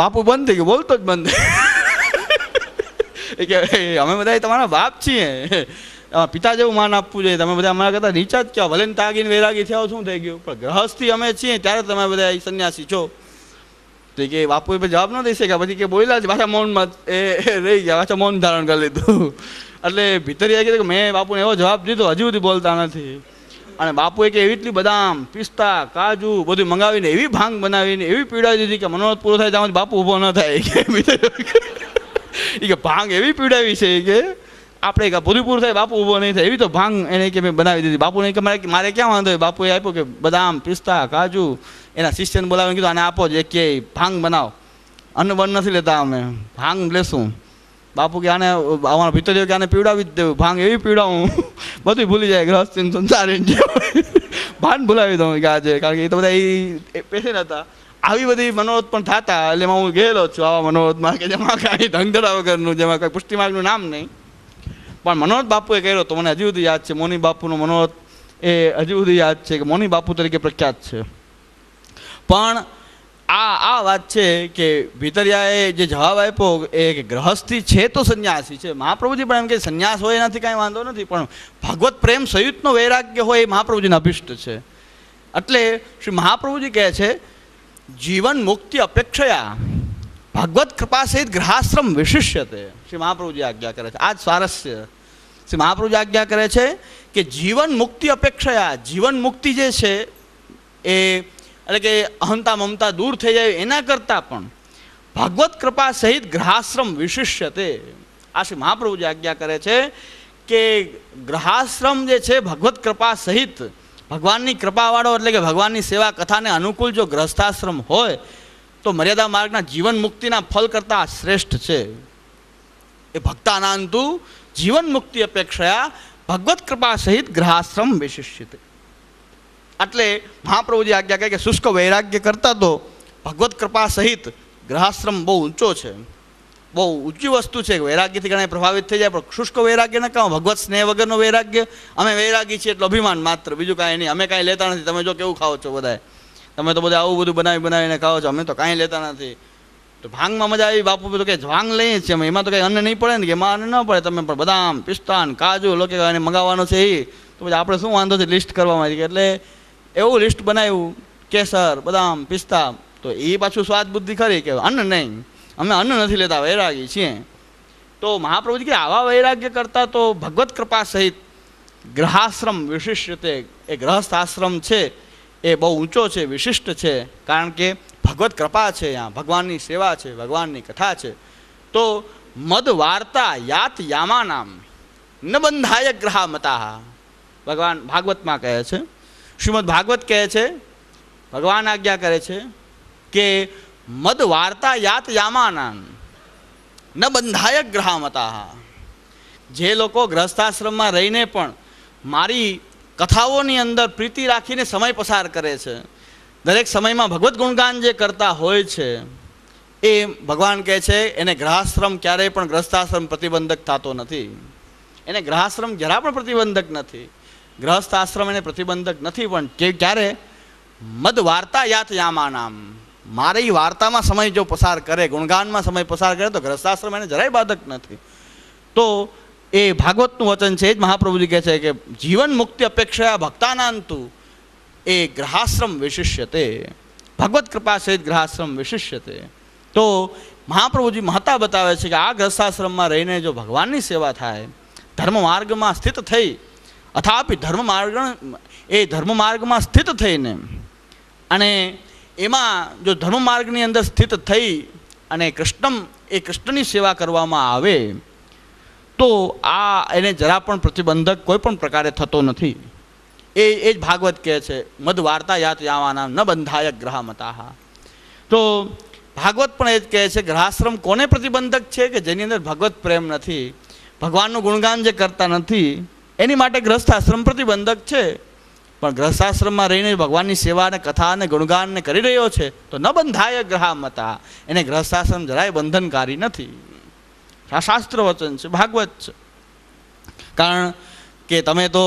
બાપુ બંધ થઈ ગયું બોલતો જ બંધ એ કે અમે બધા તમારા બાપ છીએ પિતા જેવું માન આપવું જોઈએ તમે બધા અમારા કરતાં નીચા જ કહેવા ભલે તાગીને વૈરાગી થયા શું થઈ ગયું પણ ગ્રહસ્થી અમે છીએ ત્યારે તમે બધા સંન્યાસી છો તો કે બાપુએ જવાબ ન દઈ શક્યા પછી કે બોલ્યા જ પાછા મૌનમાં એ રહી ગયા પાછા મૌન ધારણ કરી લીધું એટલે ભીતરી આવી કે મેં બાપુને એવો જવાબ દીધો હજુ સુધી બોલતા નથી અને બાપુએ કે એવી એટલી બદામ પિસ્તા કાજુ બધું મંગાવીને એવી ભાંગ બનાવીને એવી પીડાવી દીધી કે મનોરથ પૂરો થાય ત્યાં બાપુ ઊભો ન થાય એ કે ભાંગ એવી પીડાવી છે કે આપણે કે બધું પૂરું થાય બાપુ ઊભો નહીં થાય એવી તો ભાંગ એને કે મેં બનાવી દીધી બાપુને કે મારે મારે ક્યાં વાંધો હોય બાપુએ આપ્યો કે બદામ પિસ્તા કાજુ એના શિષ્યને બોલાવીને કીધું આને આપો જ એક કે ભાંગ બનાવો અન્ન બન નથી લેતા અમે ભાંગ લેશું બાપુ કે આને અમારા પિતરીઓ કે આને પીવડાવી જ દેવું ભાંગ એવી પીવડાવું બધું ભૂલી જાય ગ્રહસ્થિન સંસાર ભાન ભૂલાવી દઉં કે આજે કારણ કે એ તો બધા એ પેશન્ટ હતા આવી બધી મનોરથ પણ થતા એટલે એમાં હું ગયેલો છું આવા મનોરથમાં કે જેમાં કાંઈ ધંધડા વગરનું જેમાં કાંઈ પુષ્ટિમાર્ગનું નામ નહીં પણ મનોરથ બાપુએ કર્યો તો મને હજી સુધી યાદ છે મોની બાપુનો મનોરથ એ હજી સુધી યાદ છે કે મોની બાપુ તરીકે પ્રખ્યાત છે પણ આ આ વાત છે કે ભીતરિયાએ જે જવાબ આપ્યો એ ગ્રહસ્થી છે તો સંન્યાસી છે મહાપ્રભુજી પણ એમ કે સંન્યાસ હોય એનાથી કાંઈ વાંધો નથી પણ ભગવત પ્રેમ સંયુક્તનો વૈરાગ્ય હોય એ મહાપ્રભુજીને અભિષ્ટ છે એટલે શ્રી મહાપ્રભુજી કહે છે જીવન મુક્તિ અપેક્ષયા ભાગવત કૃપા સહિત ગ્રહાશ્રમ વિશિષ્ય તે શ્રી મહાપ્રભુજી આજ્ઞા કરે છે આ જ સ્વારસ્ય શ્રી મહાપ્રભુજી આજ્ઞા કરે છે કે જીવન મુક્તિ અપેક્ષયા જીવન મુક્તિ જે છે એ એટલે કે અહંતા મમતા દૂર થઈ જાય એના કરતાં પણ ભાગવત કૃપા સહિત ગ્રહાશ્રમ વિશિષ્ય તે આ શ્રી મહાપ્રભુજી આજ્ઞા કરે છે કે ગ્રહાશ્રમ જે છે ભગવત કૃપા સહિત ભગવાનની કૃપાવાળો એટલે કે ભગવાનની સેવા કથાને અનુકૂળ જો ગ્રહસ્થાશ્રમ હોય તો મર્યાદા માર્ગના જીવન મુક્તિના ફલ કરતાં શ્રેષ્ઠ છે એ ભક્તાનાંતુ જીવન મુક્તિ અપેક્ષયા ભગવત કૃપા સહિત ગ્રહાશ્રમ વિશિષ્યતે એટલે મહાપ્રભુજી આજ્ઞા કહે કે શુષ્ક વૈરાગ્ય કરતા તો ભગવત કૃપા સહિત ગ્રહાશ્રમ બહુ ઊંચો છે બહુ ઊંચી વસ્તુ છે વૈરાગ્યથી ઘણા પ્રભાવિત થઈ જાય પણ શુષ્ક વૈરાગ્ય ન કહો ભગવત સ્નેહ વગરનો વૈરાગ્ય અમે વૈરાગી છીએ એટલે અભિમાન માત્ર બીજું કાંઈ નહીં અમે કાંઈ લેતા નથી તમે જો કેવું ખાઓ છો બધાએ તમે તો બધા આવું બધું બનાવી બનાવીને ખાઓ છો અમે તો કાંઈ લેતા નથી તો ભાંગમાં મજા આવી બાપુ તો કે ભાંગ લઈએ છીએ અમે એમાં તો કંઈ અન્ન નહીં પડે ને કે એમાં અન્ન ન પડે તમે પણ બદામ પિસ્તાન કાજુ લોકો એને મંગાવવાનો છે એ તો પછી આપણે શું વાંધો છે લિસ્ટ કરવામાં એટલે એવું લિસ્ટ બનાવ્યું કેસર બદામ પિસ્તા તો એ પાછું સ્વાદ બુદ્ધિ ખરી કે અન્ન નહીં અમે અન્ન નથી લેતા વૈરાગી છીએ તો મહાપ્રભુજી કે આવા વૈરાગ્ય કરતાં તો ભગવત કૃપા સહિત ગ્રહાશ્રમ વિશિષ્ટ એ ગ્રહસ્થ આશ્રમ છે એ બહુ ઊંચો છે વિશિષ્ટ છે કારણ કે ભગવત કૃપા છે અહીંયા ભગવાનની સેવા છે ભગવાનની કથા છે તો મદ વાર્તા યાત યામાનામ ન બંધાય ગ્રહામતા ભગવાન ભાગવતમાં કહે છે શ્રીમદ ભાગવત કહે છે ભગવાન આજ્ઞા કરે છે કે મદ વાર્તા યાત યામાનાન ન બંધાયક ગ્રહામતા જે લોકો ગ્રહસ્થાશ્રમમાં રહીને પણ મારી કથાઓની અંદર પ્રીતિ રાખીને સમય પસાર કરે છે દરેક સમયમાં ભગવદ્ ગુણગાન જે કરતા હોય છે એ ભગવાન કહે છે એને ગ્રહાશ્રમ ક્યારેય પણ ગ્રસ્તાશ્રમ પ્રતિબંધક થતો નથી એને ગ્રહાશ્રમ જરા પણ પ્રતિબંધક નથી ગ્રહસ્થ આશ્રમ એને પ્રતિબંધક નથી પણ કે ક્યારે મદ વાર્તા યાત યામા નામ મારી વાર્તામાં સમય જો પસાર કરે ગુણગાનમાં સમય પસાર કરે તો ગ્રહસ્થાશ્રમ એને જરાય બાધક નથી તો એ ભાગવતનું વચન છે જ મહાપ્રભુજી કહે છે કે જીવન મુક્તિ અપેક્ષા ભક્તાનાંતુ એ ગ્રહાશ્રમ વિશિષ્યતે ભગવત કૃપા સહિત ગ્રહાશ્રમ વિશિષ્યતે તો મહાપ્રભુજી મહત્તા બતાવે છે કે આ ગ્રસ્થાશ્રમમાં રહીને જો ભગવાનની સેવા થાય ધર્મ માર્ગમાં સ્થિત થઈ અથાપી ધર્મ માર્ગ એ ધર્મ માર્ગમાં સ્થિત થઈને અને એમાં જો ધર્મ માર્ગની અંદર સ્થિત થઈ અને કૃષ્ણમ એ કૃષ્ણની સેવા કરવામાં આવે તો આ એને જરા પણ પ્રતિબંધક કોઈ પણ પ્રકારે થતો નથી એ એ જ ભાગવત કહે છે મદ વાર્તા યાત યાવાના ન બંધાય ગ્રહમતા તો ભાગવત પણ એ જ કહે છે ગ્રહાશ્રમ કોને પ્રતિબંધક છે કે જેની અંદર ભગવત પ્રેમ નથી ભગવાનનું ગુણગાન જે કરતા નથી એની માટે ગ્રસ્થાશ્રમ પ્રતિબંધક છે પણ ગ્રસ્થાશ્રમમાં રહીને ભગવાનની સેવા અને કથા અને ગુણગાનને કરી રહ્યો છે તો ન બંધાય ગ્રહામતા એને ગ્રસ્થાશ્રમ જરાય બંધનકારી નથી આ શાસ્ત્ર વચન છે ભાગવત છે કારણ કે તમે તો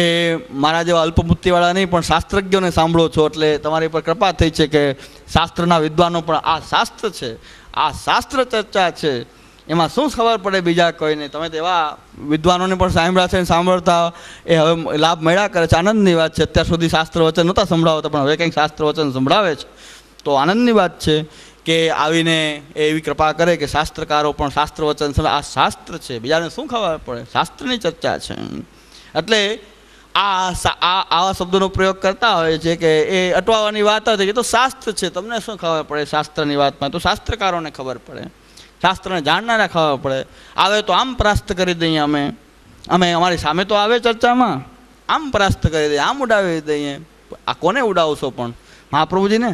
એ મારા જેવા અલ્પમૂર્તિવાળા નહીં પણ શાસ્ત્રજ્ઞોને સાંભળો છો એટલે તમારી પર કૃપા થઈ છે કે શાસ્ત્રના વિદ્વાનો પણ આ શાસ્ત્ર છે આ શાસ્ત્ર ચર્ચા છે એમાં શું ખબર પડે બીજા કોઈને તમે તેવા વિદ્વાનોને પણ સાંભળ્યા છે સાંભળતા એ હવે લાભ મળ્યા કરે છે આનંદની વાત છે અત્યાર સુધી શાસ્ત્ર વચન નહોતા સંભળાવતા પણ હવે કંઈક શાસ્ત્ર વચન સંભળાવે છે તો આનંદની વાત છે કે આવીને એવી કૃપા કરે કે શાસ્ત્રકારો પણ શાસ્ત્ર વચન આ શાસ્ત્ર છે બીજાને શું ખબર પડે શાસ્ત્રની ચર્ચા છે એટલે આ આ આવા શબ્દોનો પ્રયોગ કરતા હોય છે કે એ અટવાવાની વાત હતી કે તો શાસ્ત્ર છે તમને શું ખબર પડે શાસ્ત્રની વાતમાં તો શાસ્ત્રકારોને ખબર પડે શાસ્ત્રને જાણનારા રાખવા પડે આવે તો આમ પ્રાસ્ત કરી દઈએ અમે અમે અમારી સામે તો આવે ચર્ચામાં આમ પ્રાસ્ત કરી દઈએ આમ ઉડાવી દઈએ આ કોને ઉડાવશો પણ મહાપ્રભુજીને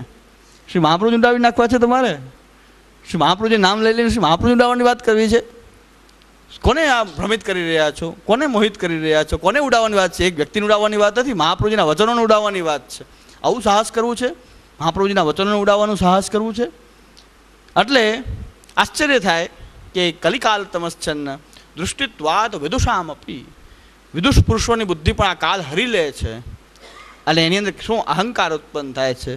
શ્રી મહાપ્રભુજી ઉડાવી નાખવા છે તમારે શ્રી મહાપ્રભુજી નામ લઈ લઈને શ્રી મહાપ્રભુજી ઉડાવવાની વાત કરવી છે કોને આ ભ્રમિત કરી રહ્યા છો કોને મોહિત કરી રહ્યા છો કોને ઉડાવવાની વાત છે એક વ્યક્તિને ઉડાવવાની વાત નથી મહાપ્રભુજીના વચનોને ઉડાવવાની વાત છે આવું સાહસ કરવું છે મહાપ્રભુજીના વચનોને ઉડાવવાનું સાહસ કરવું છે એટલે આશ્ચર્ય થાય કે કલિકાલ તમશ્ચન્ન દૃષ્ટિત્વાદ વિદુષામ અપી વિદુષ પુરુષોની બુદ્ધિ પણ આ કાલ હરી લે છે અને એની અંદર શું અહંકાર ઉત્પન્ન થાય છે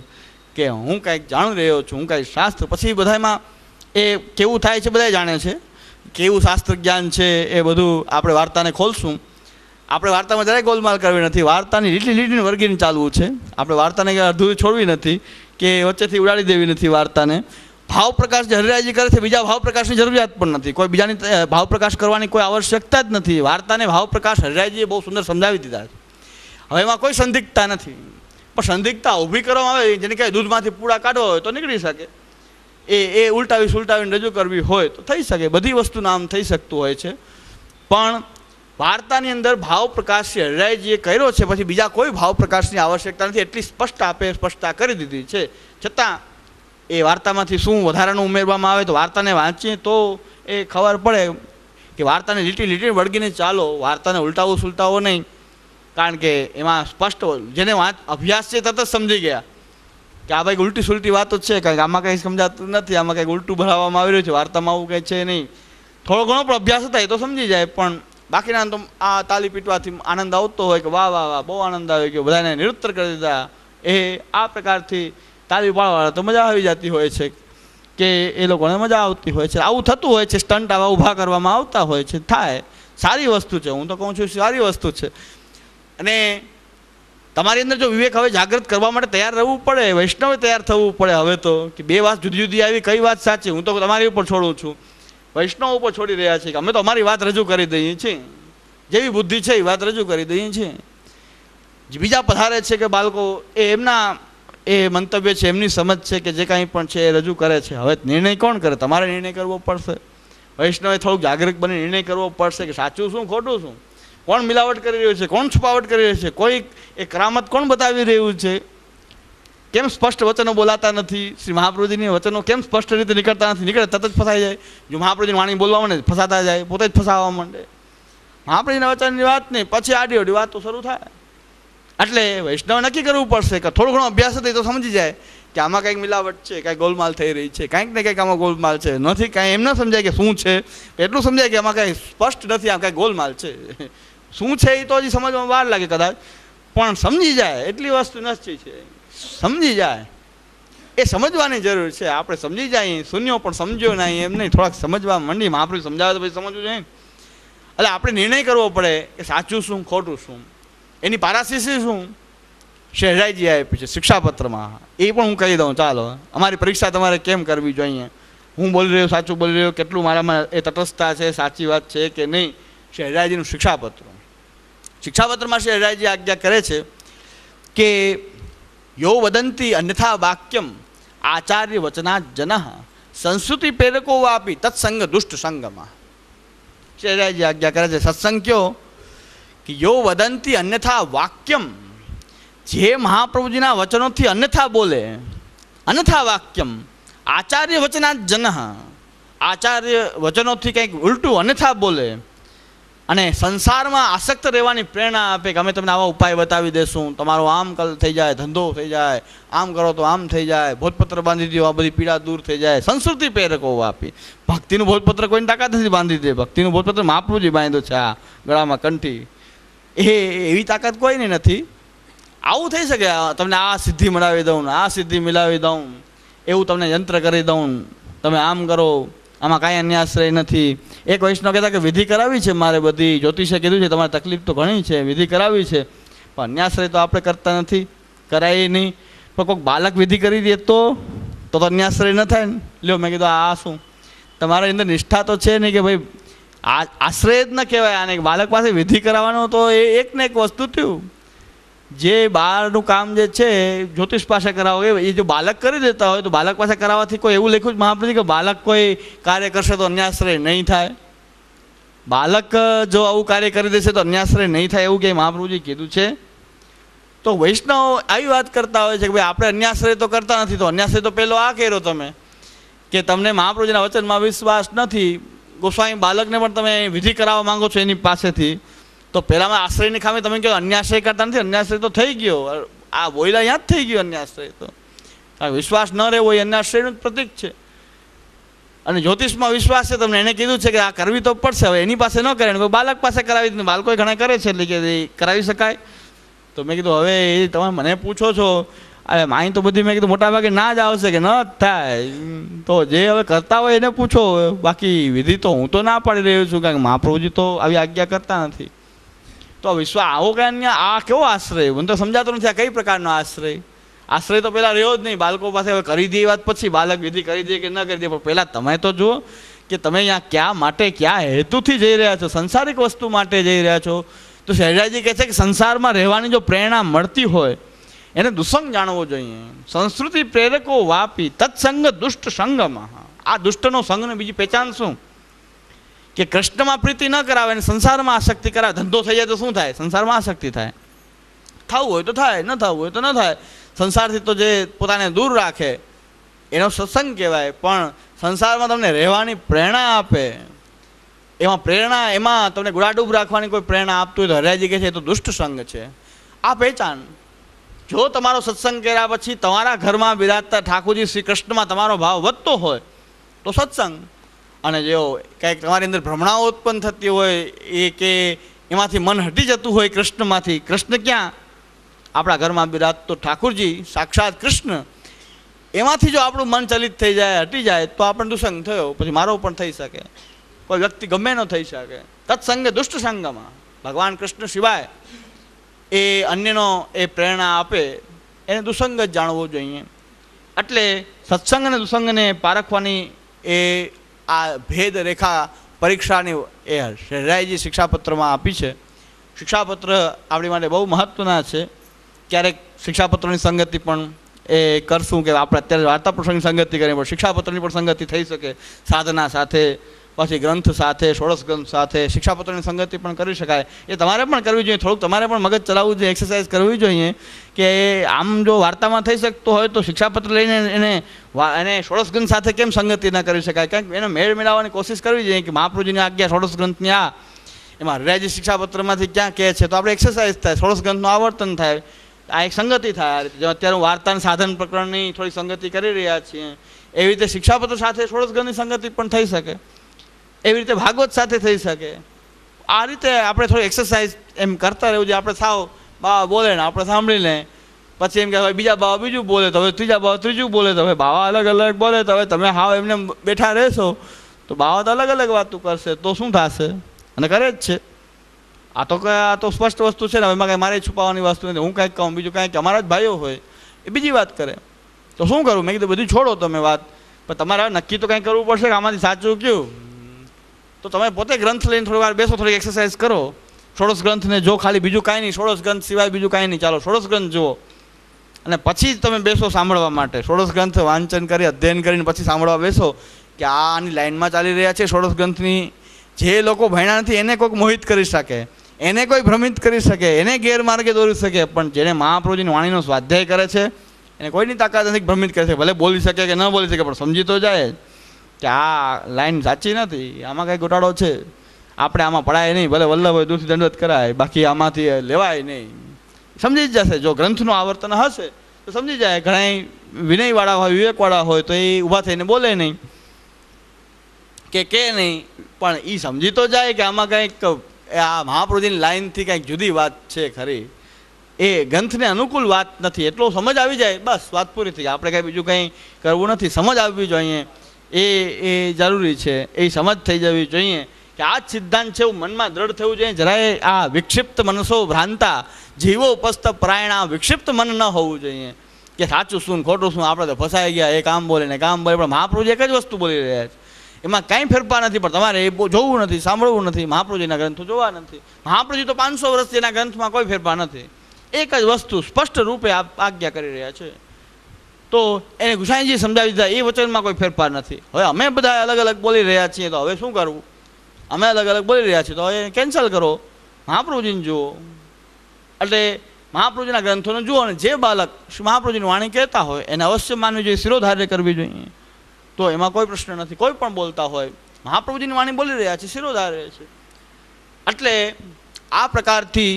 કે હું કાંઈક જાણી રહ્યો છું હું કાંઈક શાસ્ત્ર પછી બધામાં એ કેવું થાય છે બધા જાણે છે કેવું શાસ્ત્ર જ્ઞાન છે એ બધું આપણે વાર્તાને ખોલશું આપણે વાર્તામાં જરાય ગોલમાલ કરવી નથી વાર્તાની લીટી લીટીને વર્ગીને ચાલવું છે આપણે વાર્તાને અડધું છોડવી નથી કે વચ્ચેથી ઉડાડી દેવી નથી વાર્તાને ભાવ પ્રકાશ જે હરિરાયજી કરે છે બીજા ભાવ પ્રકાશની જરૂરિયાત પણ નથી કોઈ બીજાની ભાવ પ્રકાશ કરવાની કોઈ આવશ્યકતા જ નથી વાર્તાને ભાવ પ્રકાશ હરિરાયજીએ બહુ સુંદર સમજાવી દીધા છે હવે એમાં કોઈ સંદિગ્ધતા નથી પણ સંદિગ્ધતા ઊભી કરવામાં આવે જેને કહે દૂધમાંથી પૂળા કાઢવો હોય તો નીકળી શકે એ એ ઉલટાવી સુલટાવીને રજૂ કરવી હોય તો થઈ શકે બધી વસ્તુનું આમ થઈ શકતું હોય છે પણ વાર્તાની અંદર ભાવ પ્રકાશ હરિરાયજીએ કર્યો છે પછી બીજા કોઈ ભાવ પ્રકાશની આવશ્યકતા નથી એટલી સ્પષ્ટ આપે સ્પષ્ટતા કરી દીધી છે છતાં એ વાર્તામાંથી શું વધારાનું ઉમેરવામાં આવે તો વાર્તાને વાંચીએ તો એ ખબર પડે કે વાર્તાને લીટી લીટી વળગીને ચાલો વાર્તાને ઉલટાવો સુલટાવો નહીં કારણ કે એમાં સ્પષ્ટ જેને વાંચ અભ્યાસ છે તરત સમજી ગયા કે આ ભાઈ ઉલટી સુલટી વાતો છે કારણ કે આમાં કંઈ સમજાતું નથી આમાં કંઈક ઉલટું ભરાવવામાં આવી રહ્યું છે વાર્તામાં આવું કંઈ છે નહીં થોડો ઘણો પણ અભ્યાસ થાય તો સમજી જાય પણ બાકીના તો આ તાલી પીટવાથી આનંદ આવતો હોય કે વાહ વાહ વાહ બહુ આનંદ આવે કે બધાને નિરુત્તર કરી દીધા એ આ પ્રકારથી તારી પાડવાળા તો મજા આવી જતી હોય છે કે એ લોકોને મજા આવતી હોય છે આવું થતું હોય છે સ્ટન્ટ આવા ઊભા કરવામાં આવતા હોય છે થાય સારી વસ્તુ છે હું તો કહું છું સારી વસ્તુ છે અને તમારી અંદર જો વિવેક હવે જાગૃત કરવા માટે તૈયાર રહેવું પડે વૈષ્ણવે તૈયાર થવું પડે હવે તો કે બે વાત જુદી જુદી આવી કઈ વાત સાચી હું તો તમારી ઉપર છોડું છું વૈષ્ણવ ઉપર છોડી રહ્યા છીએ અમે તો અમારી વાત રજૂ કરી દઈએ છીએ જેવી બુદ્ધિ છે એ વાત રજૂ કરી દઈએ છીએ બીજા પધારે છે કે બાળકો એ એમના એ મંતવ્ય છે એમની સમજ છે કે જે કાંઈ પણ છે એ રજૂ કરે છે હવે નિર્ણય કોણ કરે તમારે નિર્ણય કરવો પડશે વૈષ્ણવે થોડુંક જાગૃત બની નિર્ણય કરવો પડશે કે સાચું શું ખોટું શું કોણ મિલાવટ કરી રહ્યું છે કોણ છુપાવટ કરી રહ્યું છે કોઈ એ કરામત કોણ બતાવી રહ્યું છે કેમ સ્પષ્ટ વચનો બોલાતા નથી શ્રી મહાપ્રભુજીની વચનો કેમ સ્પષ્ટ રીતે નીકળતા નથી નીકળે તત જ ફસાઈ જાય જો મહાપ્રભુજીની વાણી બોલવા માંડે ફસાતા જાય પોતે જ ફસાવા માંડે મહાપ્રભુજીના વચનની વાત નહીં પછી આડી વાત તો શરૂ થાય એટલે વૈષ્ણવ નક્કી કરવું પડશે કે થોડો ઘણો અભ્યાસ થઈ તો સમજી જાય કે આમાં કંઈક મિલાવટ છે કાંઈ ગોલમાલ થઈ રહી છે કાંઈક ને કંઈક આમાં ગોલમાલ છે નથી કાંઈ એમ ન સમજાય કે શું છે એટલું સમજાય કે આમાં કાંઈ સ્પષ્ટ નથી આમ કાંઈ ગોલમાલ છે શું છે એ તો હજી સમજવામાં વાર લાગે કદાચ પણ સમજી જાય એટલી વસ્તુ નશ્ચી છે સમજી જાય એ સમજવાની જરૂર છે આપણે સમજી જાય શૂન્યો પણ સમજ્યો નહીં એમ નહીં થોડાક સમજવા માંડી મહાપ્રભુ સમજાવે તો પછી સમજવું જોઈએ એટલે આપણે નિર્ણય કરવો પડે કે સાચું શું ખોટું શું એની પારાસીસી શું શહેજાઈજી આપી છે શિક્ષાપત્રમાં એ પણ હું કહી દઉં ચાલો અમારી પરીક્ષા તમારે કેમ કરવી જોઈએ હું બોલી રહ્યો સાચું બોલી રહ્યો કેટલું મારામાં એ તટસ્થતા છે સાચી વાત છે કે નહીં શહેજાઈજીનું શિક્ષાપત્ર શિક્ષાપત્રમાં શહેજાઈજી આજ્ઞા કરે છે કે યો વદંતી અન્યથા વાક્યમ આચાર્ય વચના જન સંસ્કૃતિ પ્રેરકો આપી તત્સંગ દુષ્ટ સંગમાં શહેજાઈજી આજ્ઞા કરે છે સત્સંગ કયો યો વદંતી અન્યથા વાક્યમ જે મહાપ્રભુજીના વચનોથી અન્યથા બોલે અન્યથા વાક્યમ આચાર્ય વચના જન આચાર્ય વચનોથી કંઈક ઉલટું અન્યથા બોલે અને સંસારમાં આસક્ત રહેવાની પ્રેરણા આપે કે અમે તમને આવા ઉપાય બતાવી દઈશું તમારો આમ કલ થઈ જાય ધંધો થઈ જાય આમ કરો તો આમ થઈ જાય ભોજપત્ર બાંધી દો આ બધી પીડા દૂર થઈ જાય સંસ્કૃતિ પ્રેરકો આપી ભક્તિનું ભોજપત્ર કોઈને તાકાત નથી બાંધી દે ભક્તિનું ભોજપત્ર મહાપ્રભુજી બાંધ્યો છે આ ગળામાં કંઠી એ એવી તાકાત કોઈને નથી આવું થઈ શકે તમને આ સિદ્ધિ મળાવી દઉં આ સિદ્ધિ મિલાવી દઉં એવું તમને યંત્ર કરી દઉં તમે આમ કરો આમાં કાંઈ અન્ય આશ્રય નથી એક વૈષ્ણવ કહેતા કે વિધિ કરાવી છે મારે બધી જ્યોતિષે કીધું છે તમારે તકલીફ તો ઘણી છે વિધિ કરાવી છે પણ અન્યાશ્રય તો આપણે કરતા નથી કરાય નહીં પણ કોઈક બાલક વિધિ કરી દે તો તો અન્યાશ્રય ન થાય ને લ્યો મેં કીધું આ શું તમારા અંદર નિષ્ઠા તો છે નહીં કે ભાઈ આ આશ્રય જ ન કહેવાય આને બાળક પાસે વિધિ કરાવવાનો તો એ એક ને એક વસ્તુ થયું જે બહારનું કામ જે છે જ્યોતિષ પાસે કરાવો એ જો બાળક કરી દેતા હોય તો બાલક પાસે કરાવવાથી કોઈ એવું લખ્યું જ મહાપ્રભુ કે બાલક કોઈ કાર્ય કરશે તો અન્યાશ્રય નહીં થાય બાલક જો આવું કાર્ય કરી દેશે તો અન્યાશ્રય નહીં થાય એવું કે મહાપ્રભુજી કીધું છે તો વૈષ્ણવ આવી વાત કરતા હોય છે કે ભાઈ આપણે અન્યાશ્રય તો કરતા નથી તો અન્યાશ્રય તો પહેલો આ કર્યો તમે કે તમને મહાપ્રભુજીના વચનમાં વિશ્વાસ નથી ગોસ્વામી બાલકને પણ તમે વિધિ કરાવવા માંગો છો એની પાસેથી તો પહેલાંમાં આશ્રયની ખામે તમે કહો અન્યાશ્રય કરતા નથી અન્યાશ્રય તો થઈ ગયો આ બોયલા યાદ થઈ ગયો અન્યાશ્રય તો વિશ્વાસ ન રહેવો એ અન્યાશ્રયનું જ પ્રતીક છે અને જ્યોતિષમાં વિશ્વાસ છે તમને એને કીધું છે કે આ કરવી તો પડશે હવે એની પાસે ન કરે કોઈ બાળક પાસે કરાવી દીધું બાળકો ઘણા કરે છે એટલે કે કરાવી શકાય તો મેં કીધું હવે એ તમે મને પૂછો છો અહીં તો બધી મેં કીધું મોટા ભાગે ના જ આવશે કે ન થાય તો જે હવે કરતા હોય એને પૂછો બાકી વિધિ તો હું તો ના પાડી રહ્યો છું કારણ કે મહાપ્રભુજી તો આવી આજ્ઞા કરતા નથી તો વિશ્વ આવો જ્ઞાન આ કેવો આશ્રય મને તો સમજાતો નથી આ કઈ પ્રકારનો આશ્રય આશ્રય તો પહેલાં રહ્યો જ નહીં બાળકો પાસે હવે કરી દે વાત પછી બાળક વિધિ કરી દે કે ન કરી દે પણ પહેલાં તમે તો જુઓ કે તમે અહીંયા ક્યાં માટે ક્યાં હેતુથી જઈ રહ્યા છો સંસારિક વસ્તુ માટે જઈ રહ્યા છો તો શહેજાજી કહે છે કે સંસારમાં રહેવાની જો પ્રેરણા મળતી હોય એને દુસંગ જાણવો જોઈએ સંસ્કૃતિ પ્રેરકો વાપી તત્સંગ દુષ્ટ સંગમાં આ દુષ્ટનો સંગને બીજી પહેચાન શું કે કૃષ્ણમાં પ્રીતિ ન કરાવે અને સંસારમાં આસક્તિ કરાવે ધંધો થઈ જાય તો શું થાય સંસારમાં આસક્તિ થાય થવું હોય તો થાય ન થવું હોય તો ન થાય સંસારથી તો જે પોતાને દૂર રાખે એનો સત્સંગ કહેવાય પણ સંસારમાં તમને રહેવાની પ્રેરણા આપે એમાં પ્રેરણા એમાં તમને ગુડાડૂબ રાખવાની કોઈ પ્રેરણા આપતું હોય તો હરિયાજી કહે છે એ તો દુષ્ટ સંગ છે આ પહેચાન જો તમારો સત્સંગ કર્યા પછી તમારા ઘરમાં બિરાજતા ઠાકોરજી શ્રી કૃષ્ણમાં તમારો ભાવ વધતો હોય તો સત્સંગ અને જો કંઈક તમારી અંદર ભ્રમણાઓ ઉત્પન્ન થતી હોય એ કે એમાંથી મન હટી જતું હોય કૃષ્ણમાંથી કૃષ્ણ ક્યાં આપણા ઘરમાં બિરાજતો ઠાકુરજી સાક્ષાત કૃષ્ણ એમાંથી જો આપણું મન ચલિત થઈ જાય હટી જાય તો આપણને દુસંગ થયો પછી મારો પણ થઈ શકે કોઈ વ્યક્તિ ગમે ન થઈ શકે તત્સંગે દુષ્ટ સંગમાં ભગવાન કૃષ્ણ સિવાય એ અન્યનો એ પ્રેરણા આપે એને જ જાણવો જોઈએ એટલે સત્સંગ અને દુસંગને પારખવાની એ આ ભેદ રેખા પરીક્ષાની એ શહેરાયજી શિક્ષાપત્રમાં આપી છે શિક્ષાપત્ર આપણી માટે બહુ મહત્ત્વના છે ક્યારેક શિક્ષાપત્રની સંગતિ પણ એ કરશું કે આપણે અત્યારે વાર્તા પ્રસંગની સંગતિ કરીએ પણ શિક્ષાપત્રની પણ સંગતિ થઈ શકે સાધના સાથે પછી ગ્રંથ સાથે ષોડશ ગ્રંથ સાથે શિક્ષાપત્રની સંગતિ પણ કરી શકાય એ તમારે પણ કરવી જોઈએ થોડુંક તમારે પણ મગજ ચલાવવું જોઈએ એક્સરસાઇઝ કરવી જોઈએ કે આમ જો વાર્તામાં થઈ શકતો હોય તો શિક્ષાપત્ર લઈને એને એને ષોડશ ગ્રંથ સાથે કેમ સંગતિ ના કરી શકાય કારણ કે એને મેળ મેળવવાની કોશિશ કરવી જોઈએ કે મહાપ્રભુજીની આજ્ઞા ષોડશ ગ્રંથની આ એમાં રાજ્ય શિક્ષાપત્રમાંથી ક્યાં કહે છે તો આપણે એક્સરસાઇઝ થાય ષોડશ ગ્રંથનું આવર્તન થાય આ એક સંગતિ થાય આ રીતે અત્યારે હું વાર્તાના સાધન પ્રકરણની થોડી સંગતિ કરી રહ્યા છીએ એવી રીતે શિક્ષાપત્ર સાથે ષોડશ ગ્રંથની સંગતિ પણ થઈ શકે એવી રીતે ભાગવત સાથે થઈ શકે આ રીતે આપણે થોડી એક્સરસાઇઝ એમ કરતા રહેવું જોઈએ આપણે સાવ બાવા બોલે ને આપણે સાંભળીને પછી એમ કે બીજા બાવા બીજું બોલે તો હવે ત્રીજા બાવા ત્રીજું બોલે તો હવે બાવા અલગ અલગ બોલે તો હવે તમે હાવ એમને બેઠા રહેશો તો બાવા તો અલગ અલગ વાતું કરશે તો શું થશે અને કરે જ છે આ તો કંઈ આ તો સ્પષ્ટ વસ્તુ છે ને એમાં કાંઈ મારે છુપાવવાની વસ્તુ નથી હું કાંઈક કહું બીજું કાંઈક અમારા જ ભાઈઓ હોય એ બીજી વાત કરે તો શું કરું મેં કીધું બધું છોડો તમે વાત પણ તમારે નક્કી તો કંઈ કરવું પડશે કે આમાંથી સાચું કયું તો તમે પોતે ગ્રંથ લઈને થોડી વાર બેસો થોડીક એક્સરસાઇઝ કરો ષોડશ ગ્રંથને જો ખાલી બીજું કાંઈ નહીં ષોડશ ગ્રંથ સિવાય બીજું કાંઈ નહીં ચાલો ષોડશ ગ્રંથ જુઓ અને પછી જ તમે બેસો સાંભળવા માટે ષોડશ ગ્રંથ વાંચન કરી અધ્યયન કરીને પછી સાંભળવા બેસો કે આ આની લાઇનમાં ચાલી રહ્યા છે ષોડશ ગ્રંથની જે લોકો ભણ્યા નથી એને કોઈક મોહિત કરી શકે એને કોઈ ભ્રમિત કરી શકે એને ગેરમાર્ગે દોરી શકે પણ જેને મહાપ્રભુજીની વાણીનો સ્વાધ્યાય કરે છે એને કોઈની તાકાત નથી ભ્રમિત કરે છે ભલે બોલી શકે કે ન બોલી શકે પણ સમજી તો જાય કે આ લાઈન સાચી નથી આમાં કંઈ ગોટાળો છે આપણે આમાં પડાય નહીં ભલે વલ્લભ હોય દૂરથી દંડવત કરાય બાકી આમાંથી લેવાય નહીં સમજી જ જશે જો ગ્રંથનું આવર્તન હશે તો સમજી જાય ઘણા વિનયવાળા હોય વિવેકવાળા હોય તો એ ઊભા થઈને બોલે નહીં કે કે નહીં પણ એ સમજી તો જાય કે આમાં કંઈક આ મહાપ્રભુજીની લાઈનથી કંઈક જુદી વાત છે ખરી એ ગ્રંથને અનુકૂળ વાત નથી એટલો સમજ આવી જાય બસ વાત પૂરી થઈ આપણે કંઈ બીજું કંઈ કરવું નથી સમજ આવવી જોઈએ અહીંયા એ એ જરૂરી છે એ સમજ થઈ જવી જોઈએ કે આ જ સિદ્ધાંત છે એવું મનમાં દ્રઢ થવું જોઈએ જરાય આ વિક્ષિપ્ત મનસો ભ્રાંતા જીવો ઉપસ્થ આ વિક્ષિપ્ત મન ન હોવું જોઈએ કે સાચું શું ખોટું શું આપણે તો ફસાઈ ગયા એ કામ બોલે ને કામ બોલે પણ મહાપ્રભુજી એક જ વસ્તુ બોલી રહ્યા છે એમાં કાંઈ ફેરફાર નથી પણ તમારે એ જોવું નથી સાંભળવું નથી મહાપ્રભુજીના ગ્રંથો જોવા નથી મહાપ્રભુજી તો પાંચસો વર્ષથી એના ગ્રંથમાં કોઈ ફેરફાર નથી એક જ વસ્તુ સ્પષ્ટ રૂપે આજ્ઞા કરી રહ્યા છે તો એને ગુસાઈનજી સમજાવી દીધા એ વચનમાં કોઈ ફેરફાર નથી હવે અમે બધા અલગ અલગ બોલી રહ્યા છીએ તો હવે શું કરવું અમે અલગ અલગ બોલી રહ્યા છીએ તો હવે કેન્સલ કરો મહાપ્રભુજીને જુઓ એટલે મહાપ્રભુજીના ગ્રંથોને જુઓ અને જે બાળક મહાપ્રભુજીની વાણી કહેતા હોય એને અવશ્ય માનવી જોઈએ શિરોધાર્ય કરવી જોઈએ તો એમાં કોઈ પ્રશ્ન નથી કોઈ પણ બોલતા હોય મહાપ્રભુજીની વાણી બોલી રહ્યા છે શિરોધાર્ય છે એટલે આ પ્રકારથી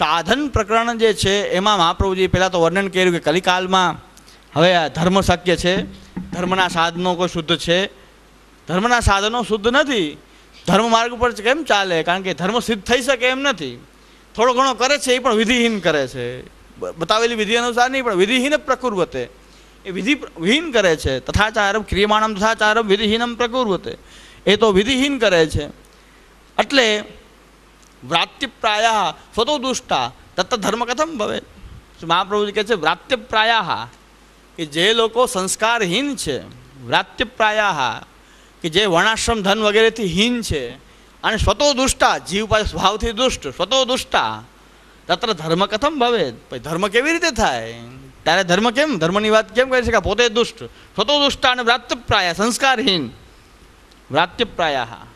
સાધન પ્રકરણ જે છે એમાં મહાપ્રભુજીએ પહેલાં તો વર્ણન કર્યું કે કલિકાલમાં હવે આ ધર્મ શક્ય છે ધર્મના સાધનો કોઈ શુદ્ધ છે ધર્મના સાધનો શુદ્ધ નથી ધર્મ માર્ગ પર કેમ ચાલે કારણ કે ધર્મ સિદ્ધ થઈ શકે એમ નથી થોડો ઘણો કરે છે એ પણ વિધિહીન કરે છે બતાવેલી વિધિ અનુસાર નહીં પણ વિધિહીન પ્રકુર્વતે એ વિધિ વિહીન કરે છે તથાચારમ ક્રિયમાણમ તથાચારમ વિધિહીનમ પ્રકુર્વતે એ તો વિધિહીન કરે છે એટલે વ્રાત્યપ્રાયા સ્વતો દુષ્ટા તત્ત ધર્મ કથમ ભવે મહાપ્રભુજી કહે છે વ્રાત્યપ્રાયા કે જે લોકો સંસ્કારહીન છે વ્રાત્યપ્રાયા કે જે વર્ણાશ્રમ ધન વગેરેથી હીન છે અને સ્વતો દુષ્ટા જીવ ભાવથી દુષ્ટ સ્વતો દુષ્ટા તત્ર ધર્મ કથમ ભવે પછી ધર્મ કેવી રીતે થાય ત્યારે ધર્મ કેમ ધર્મની વાત કેમ કરી શકાય પોતે દુષ્ટ સ્વતો દુષ્ટા અને વ્રાત્યપ્રાયા સંસ્કારહીન વ્રાત્યપ્રાયા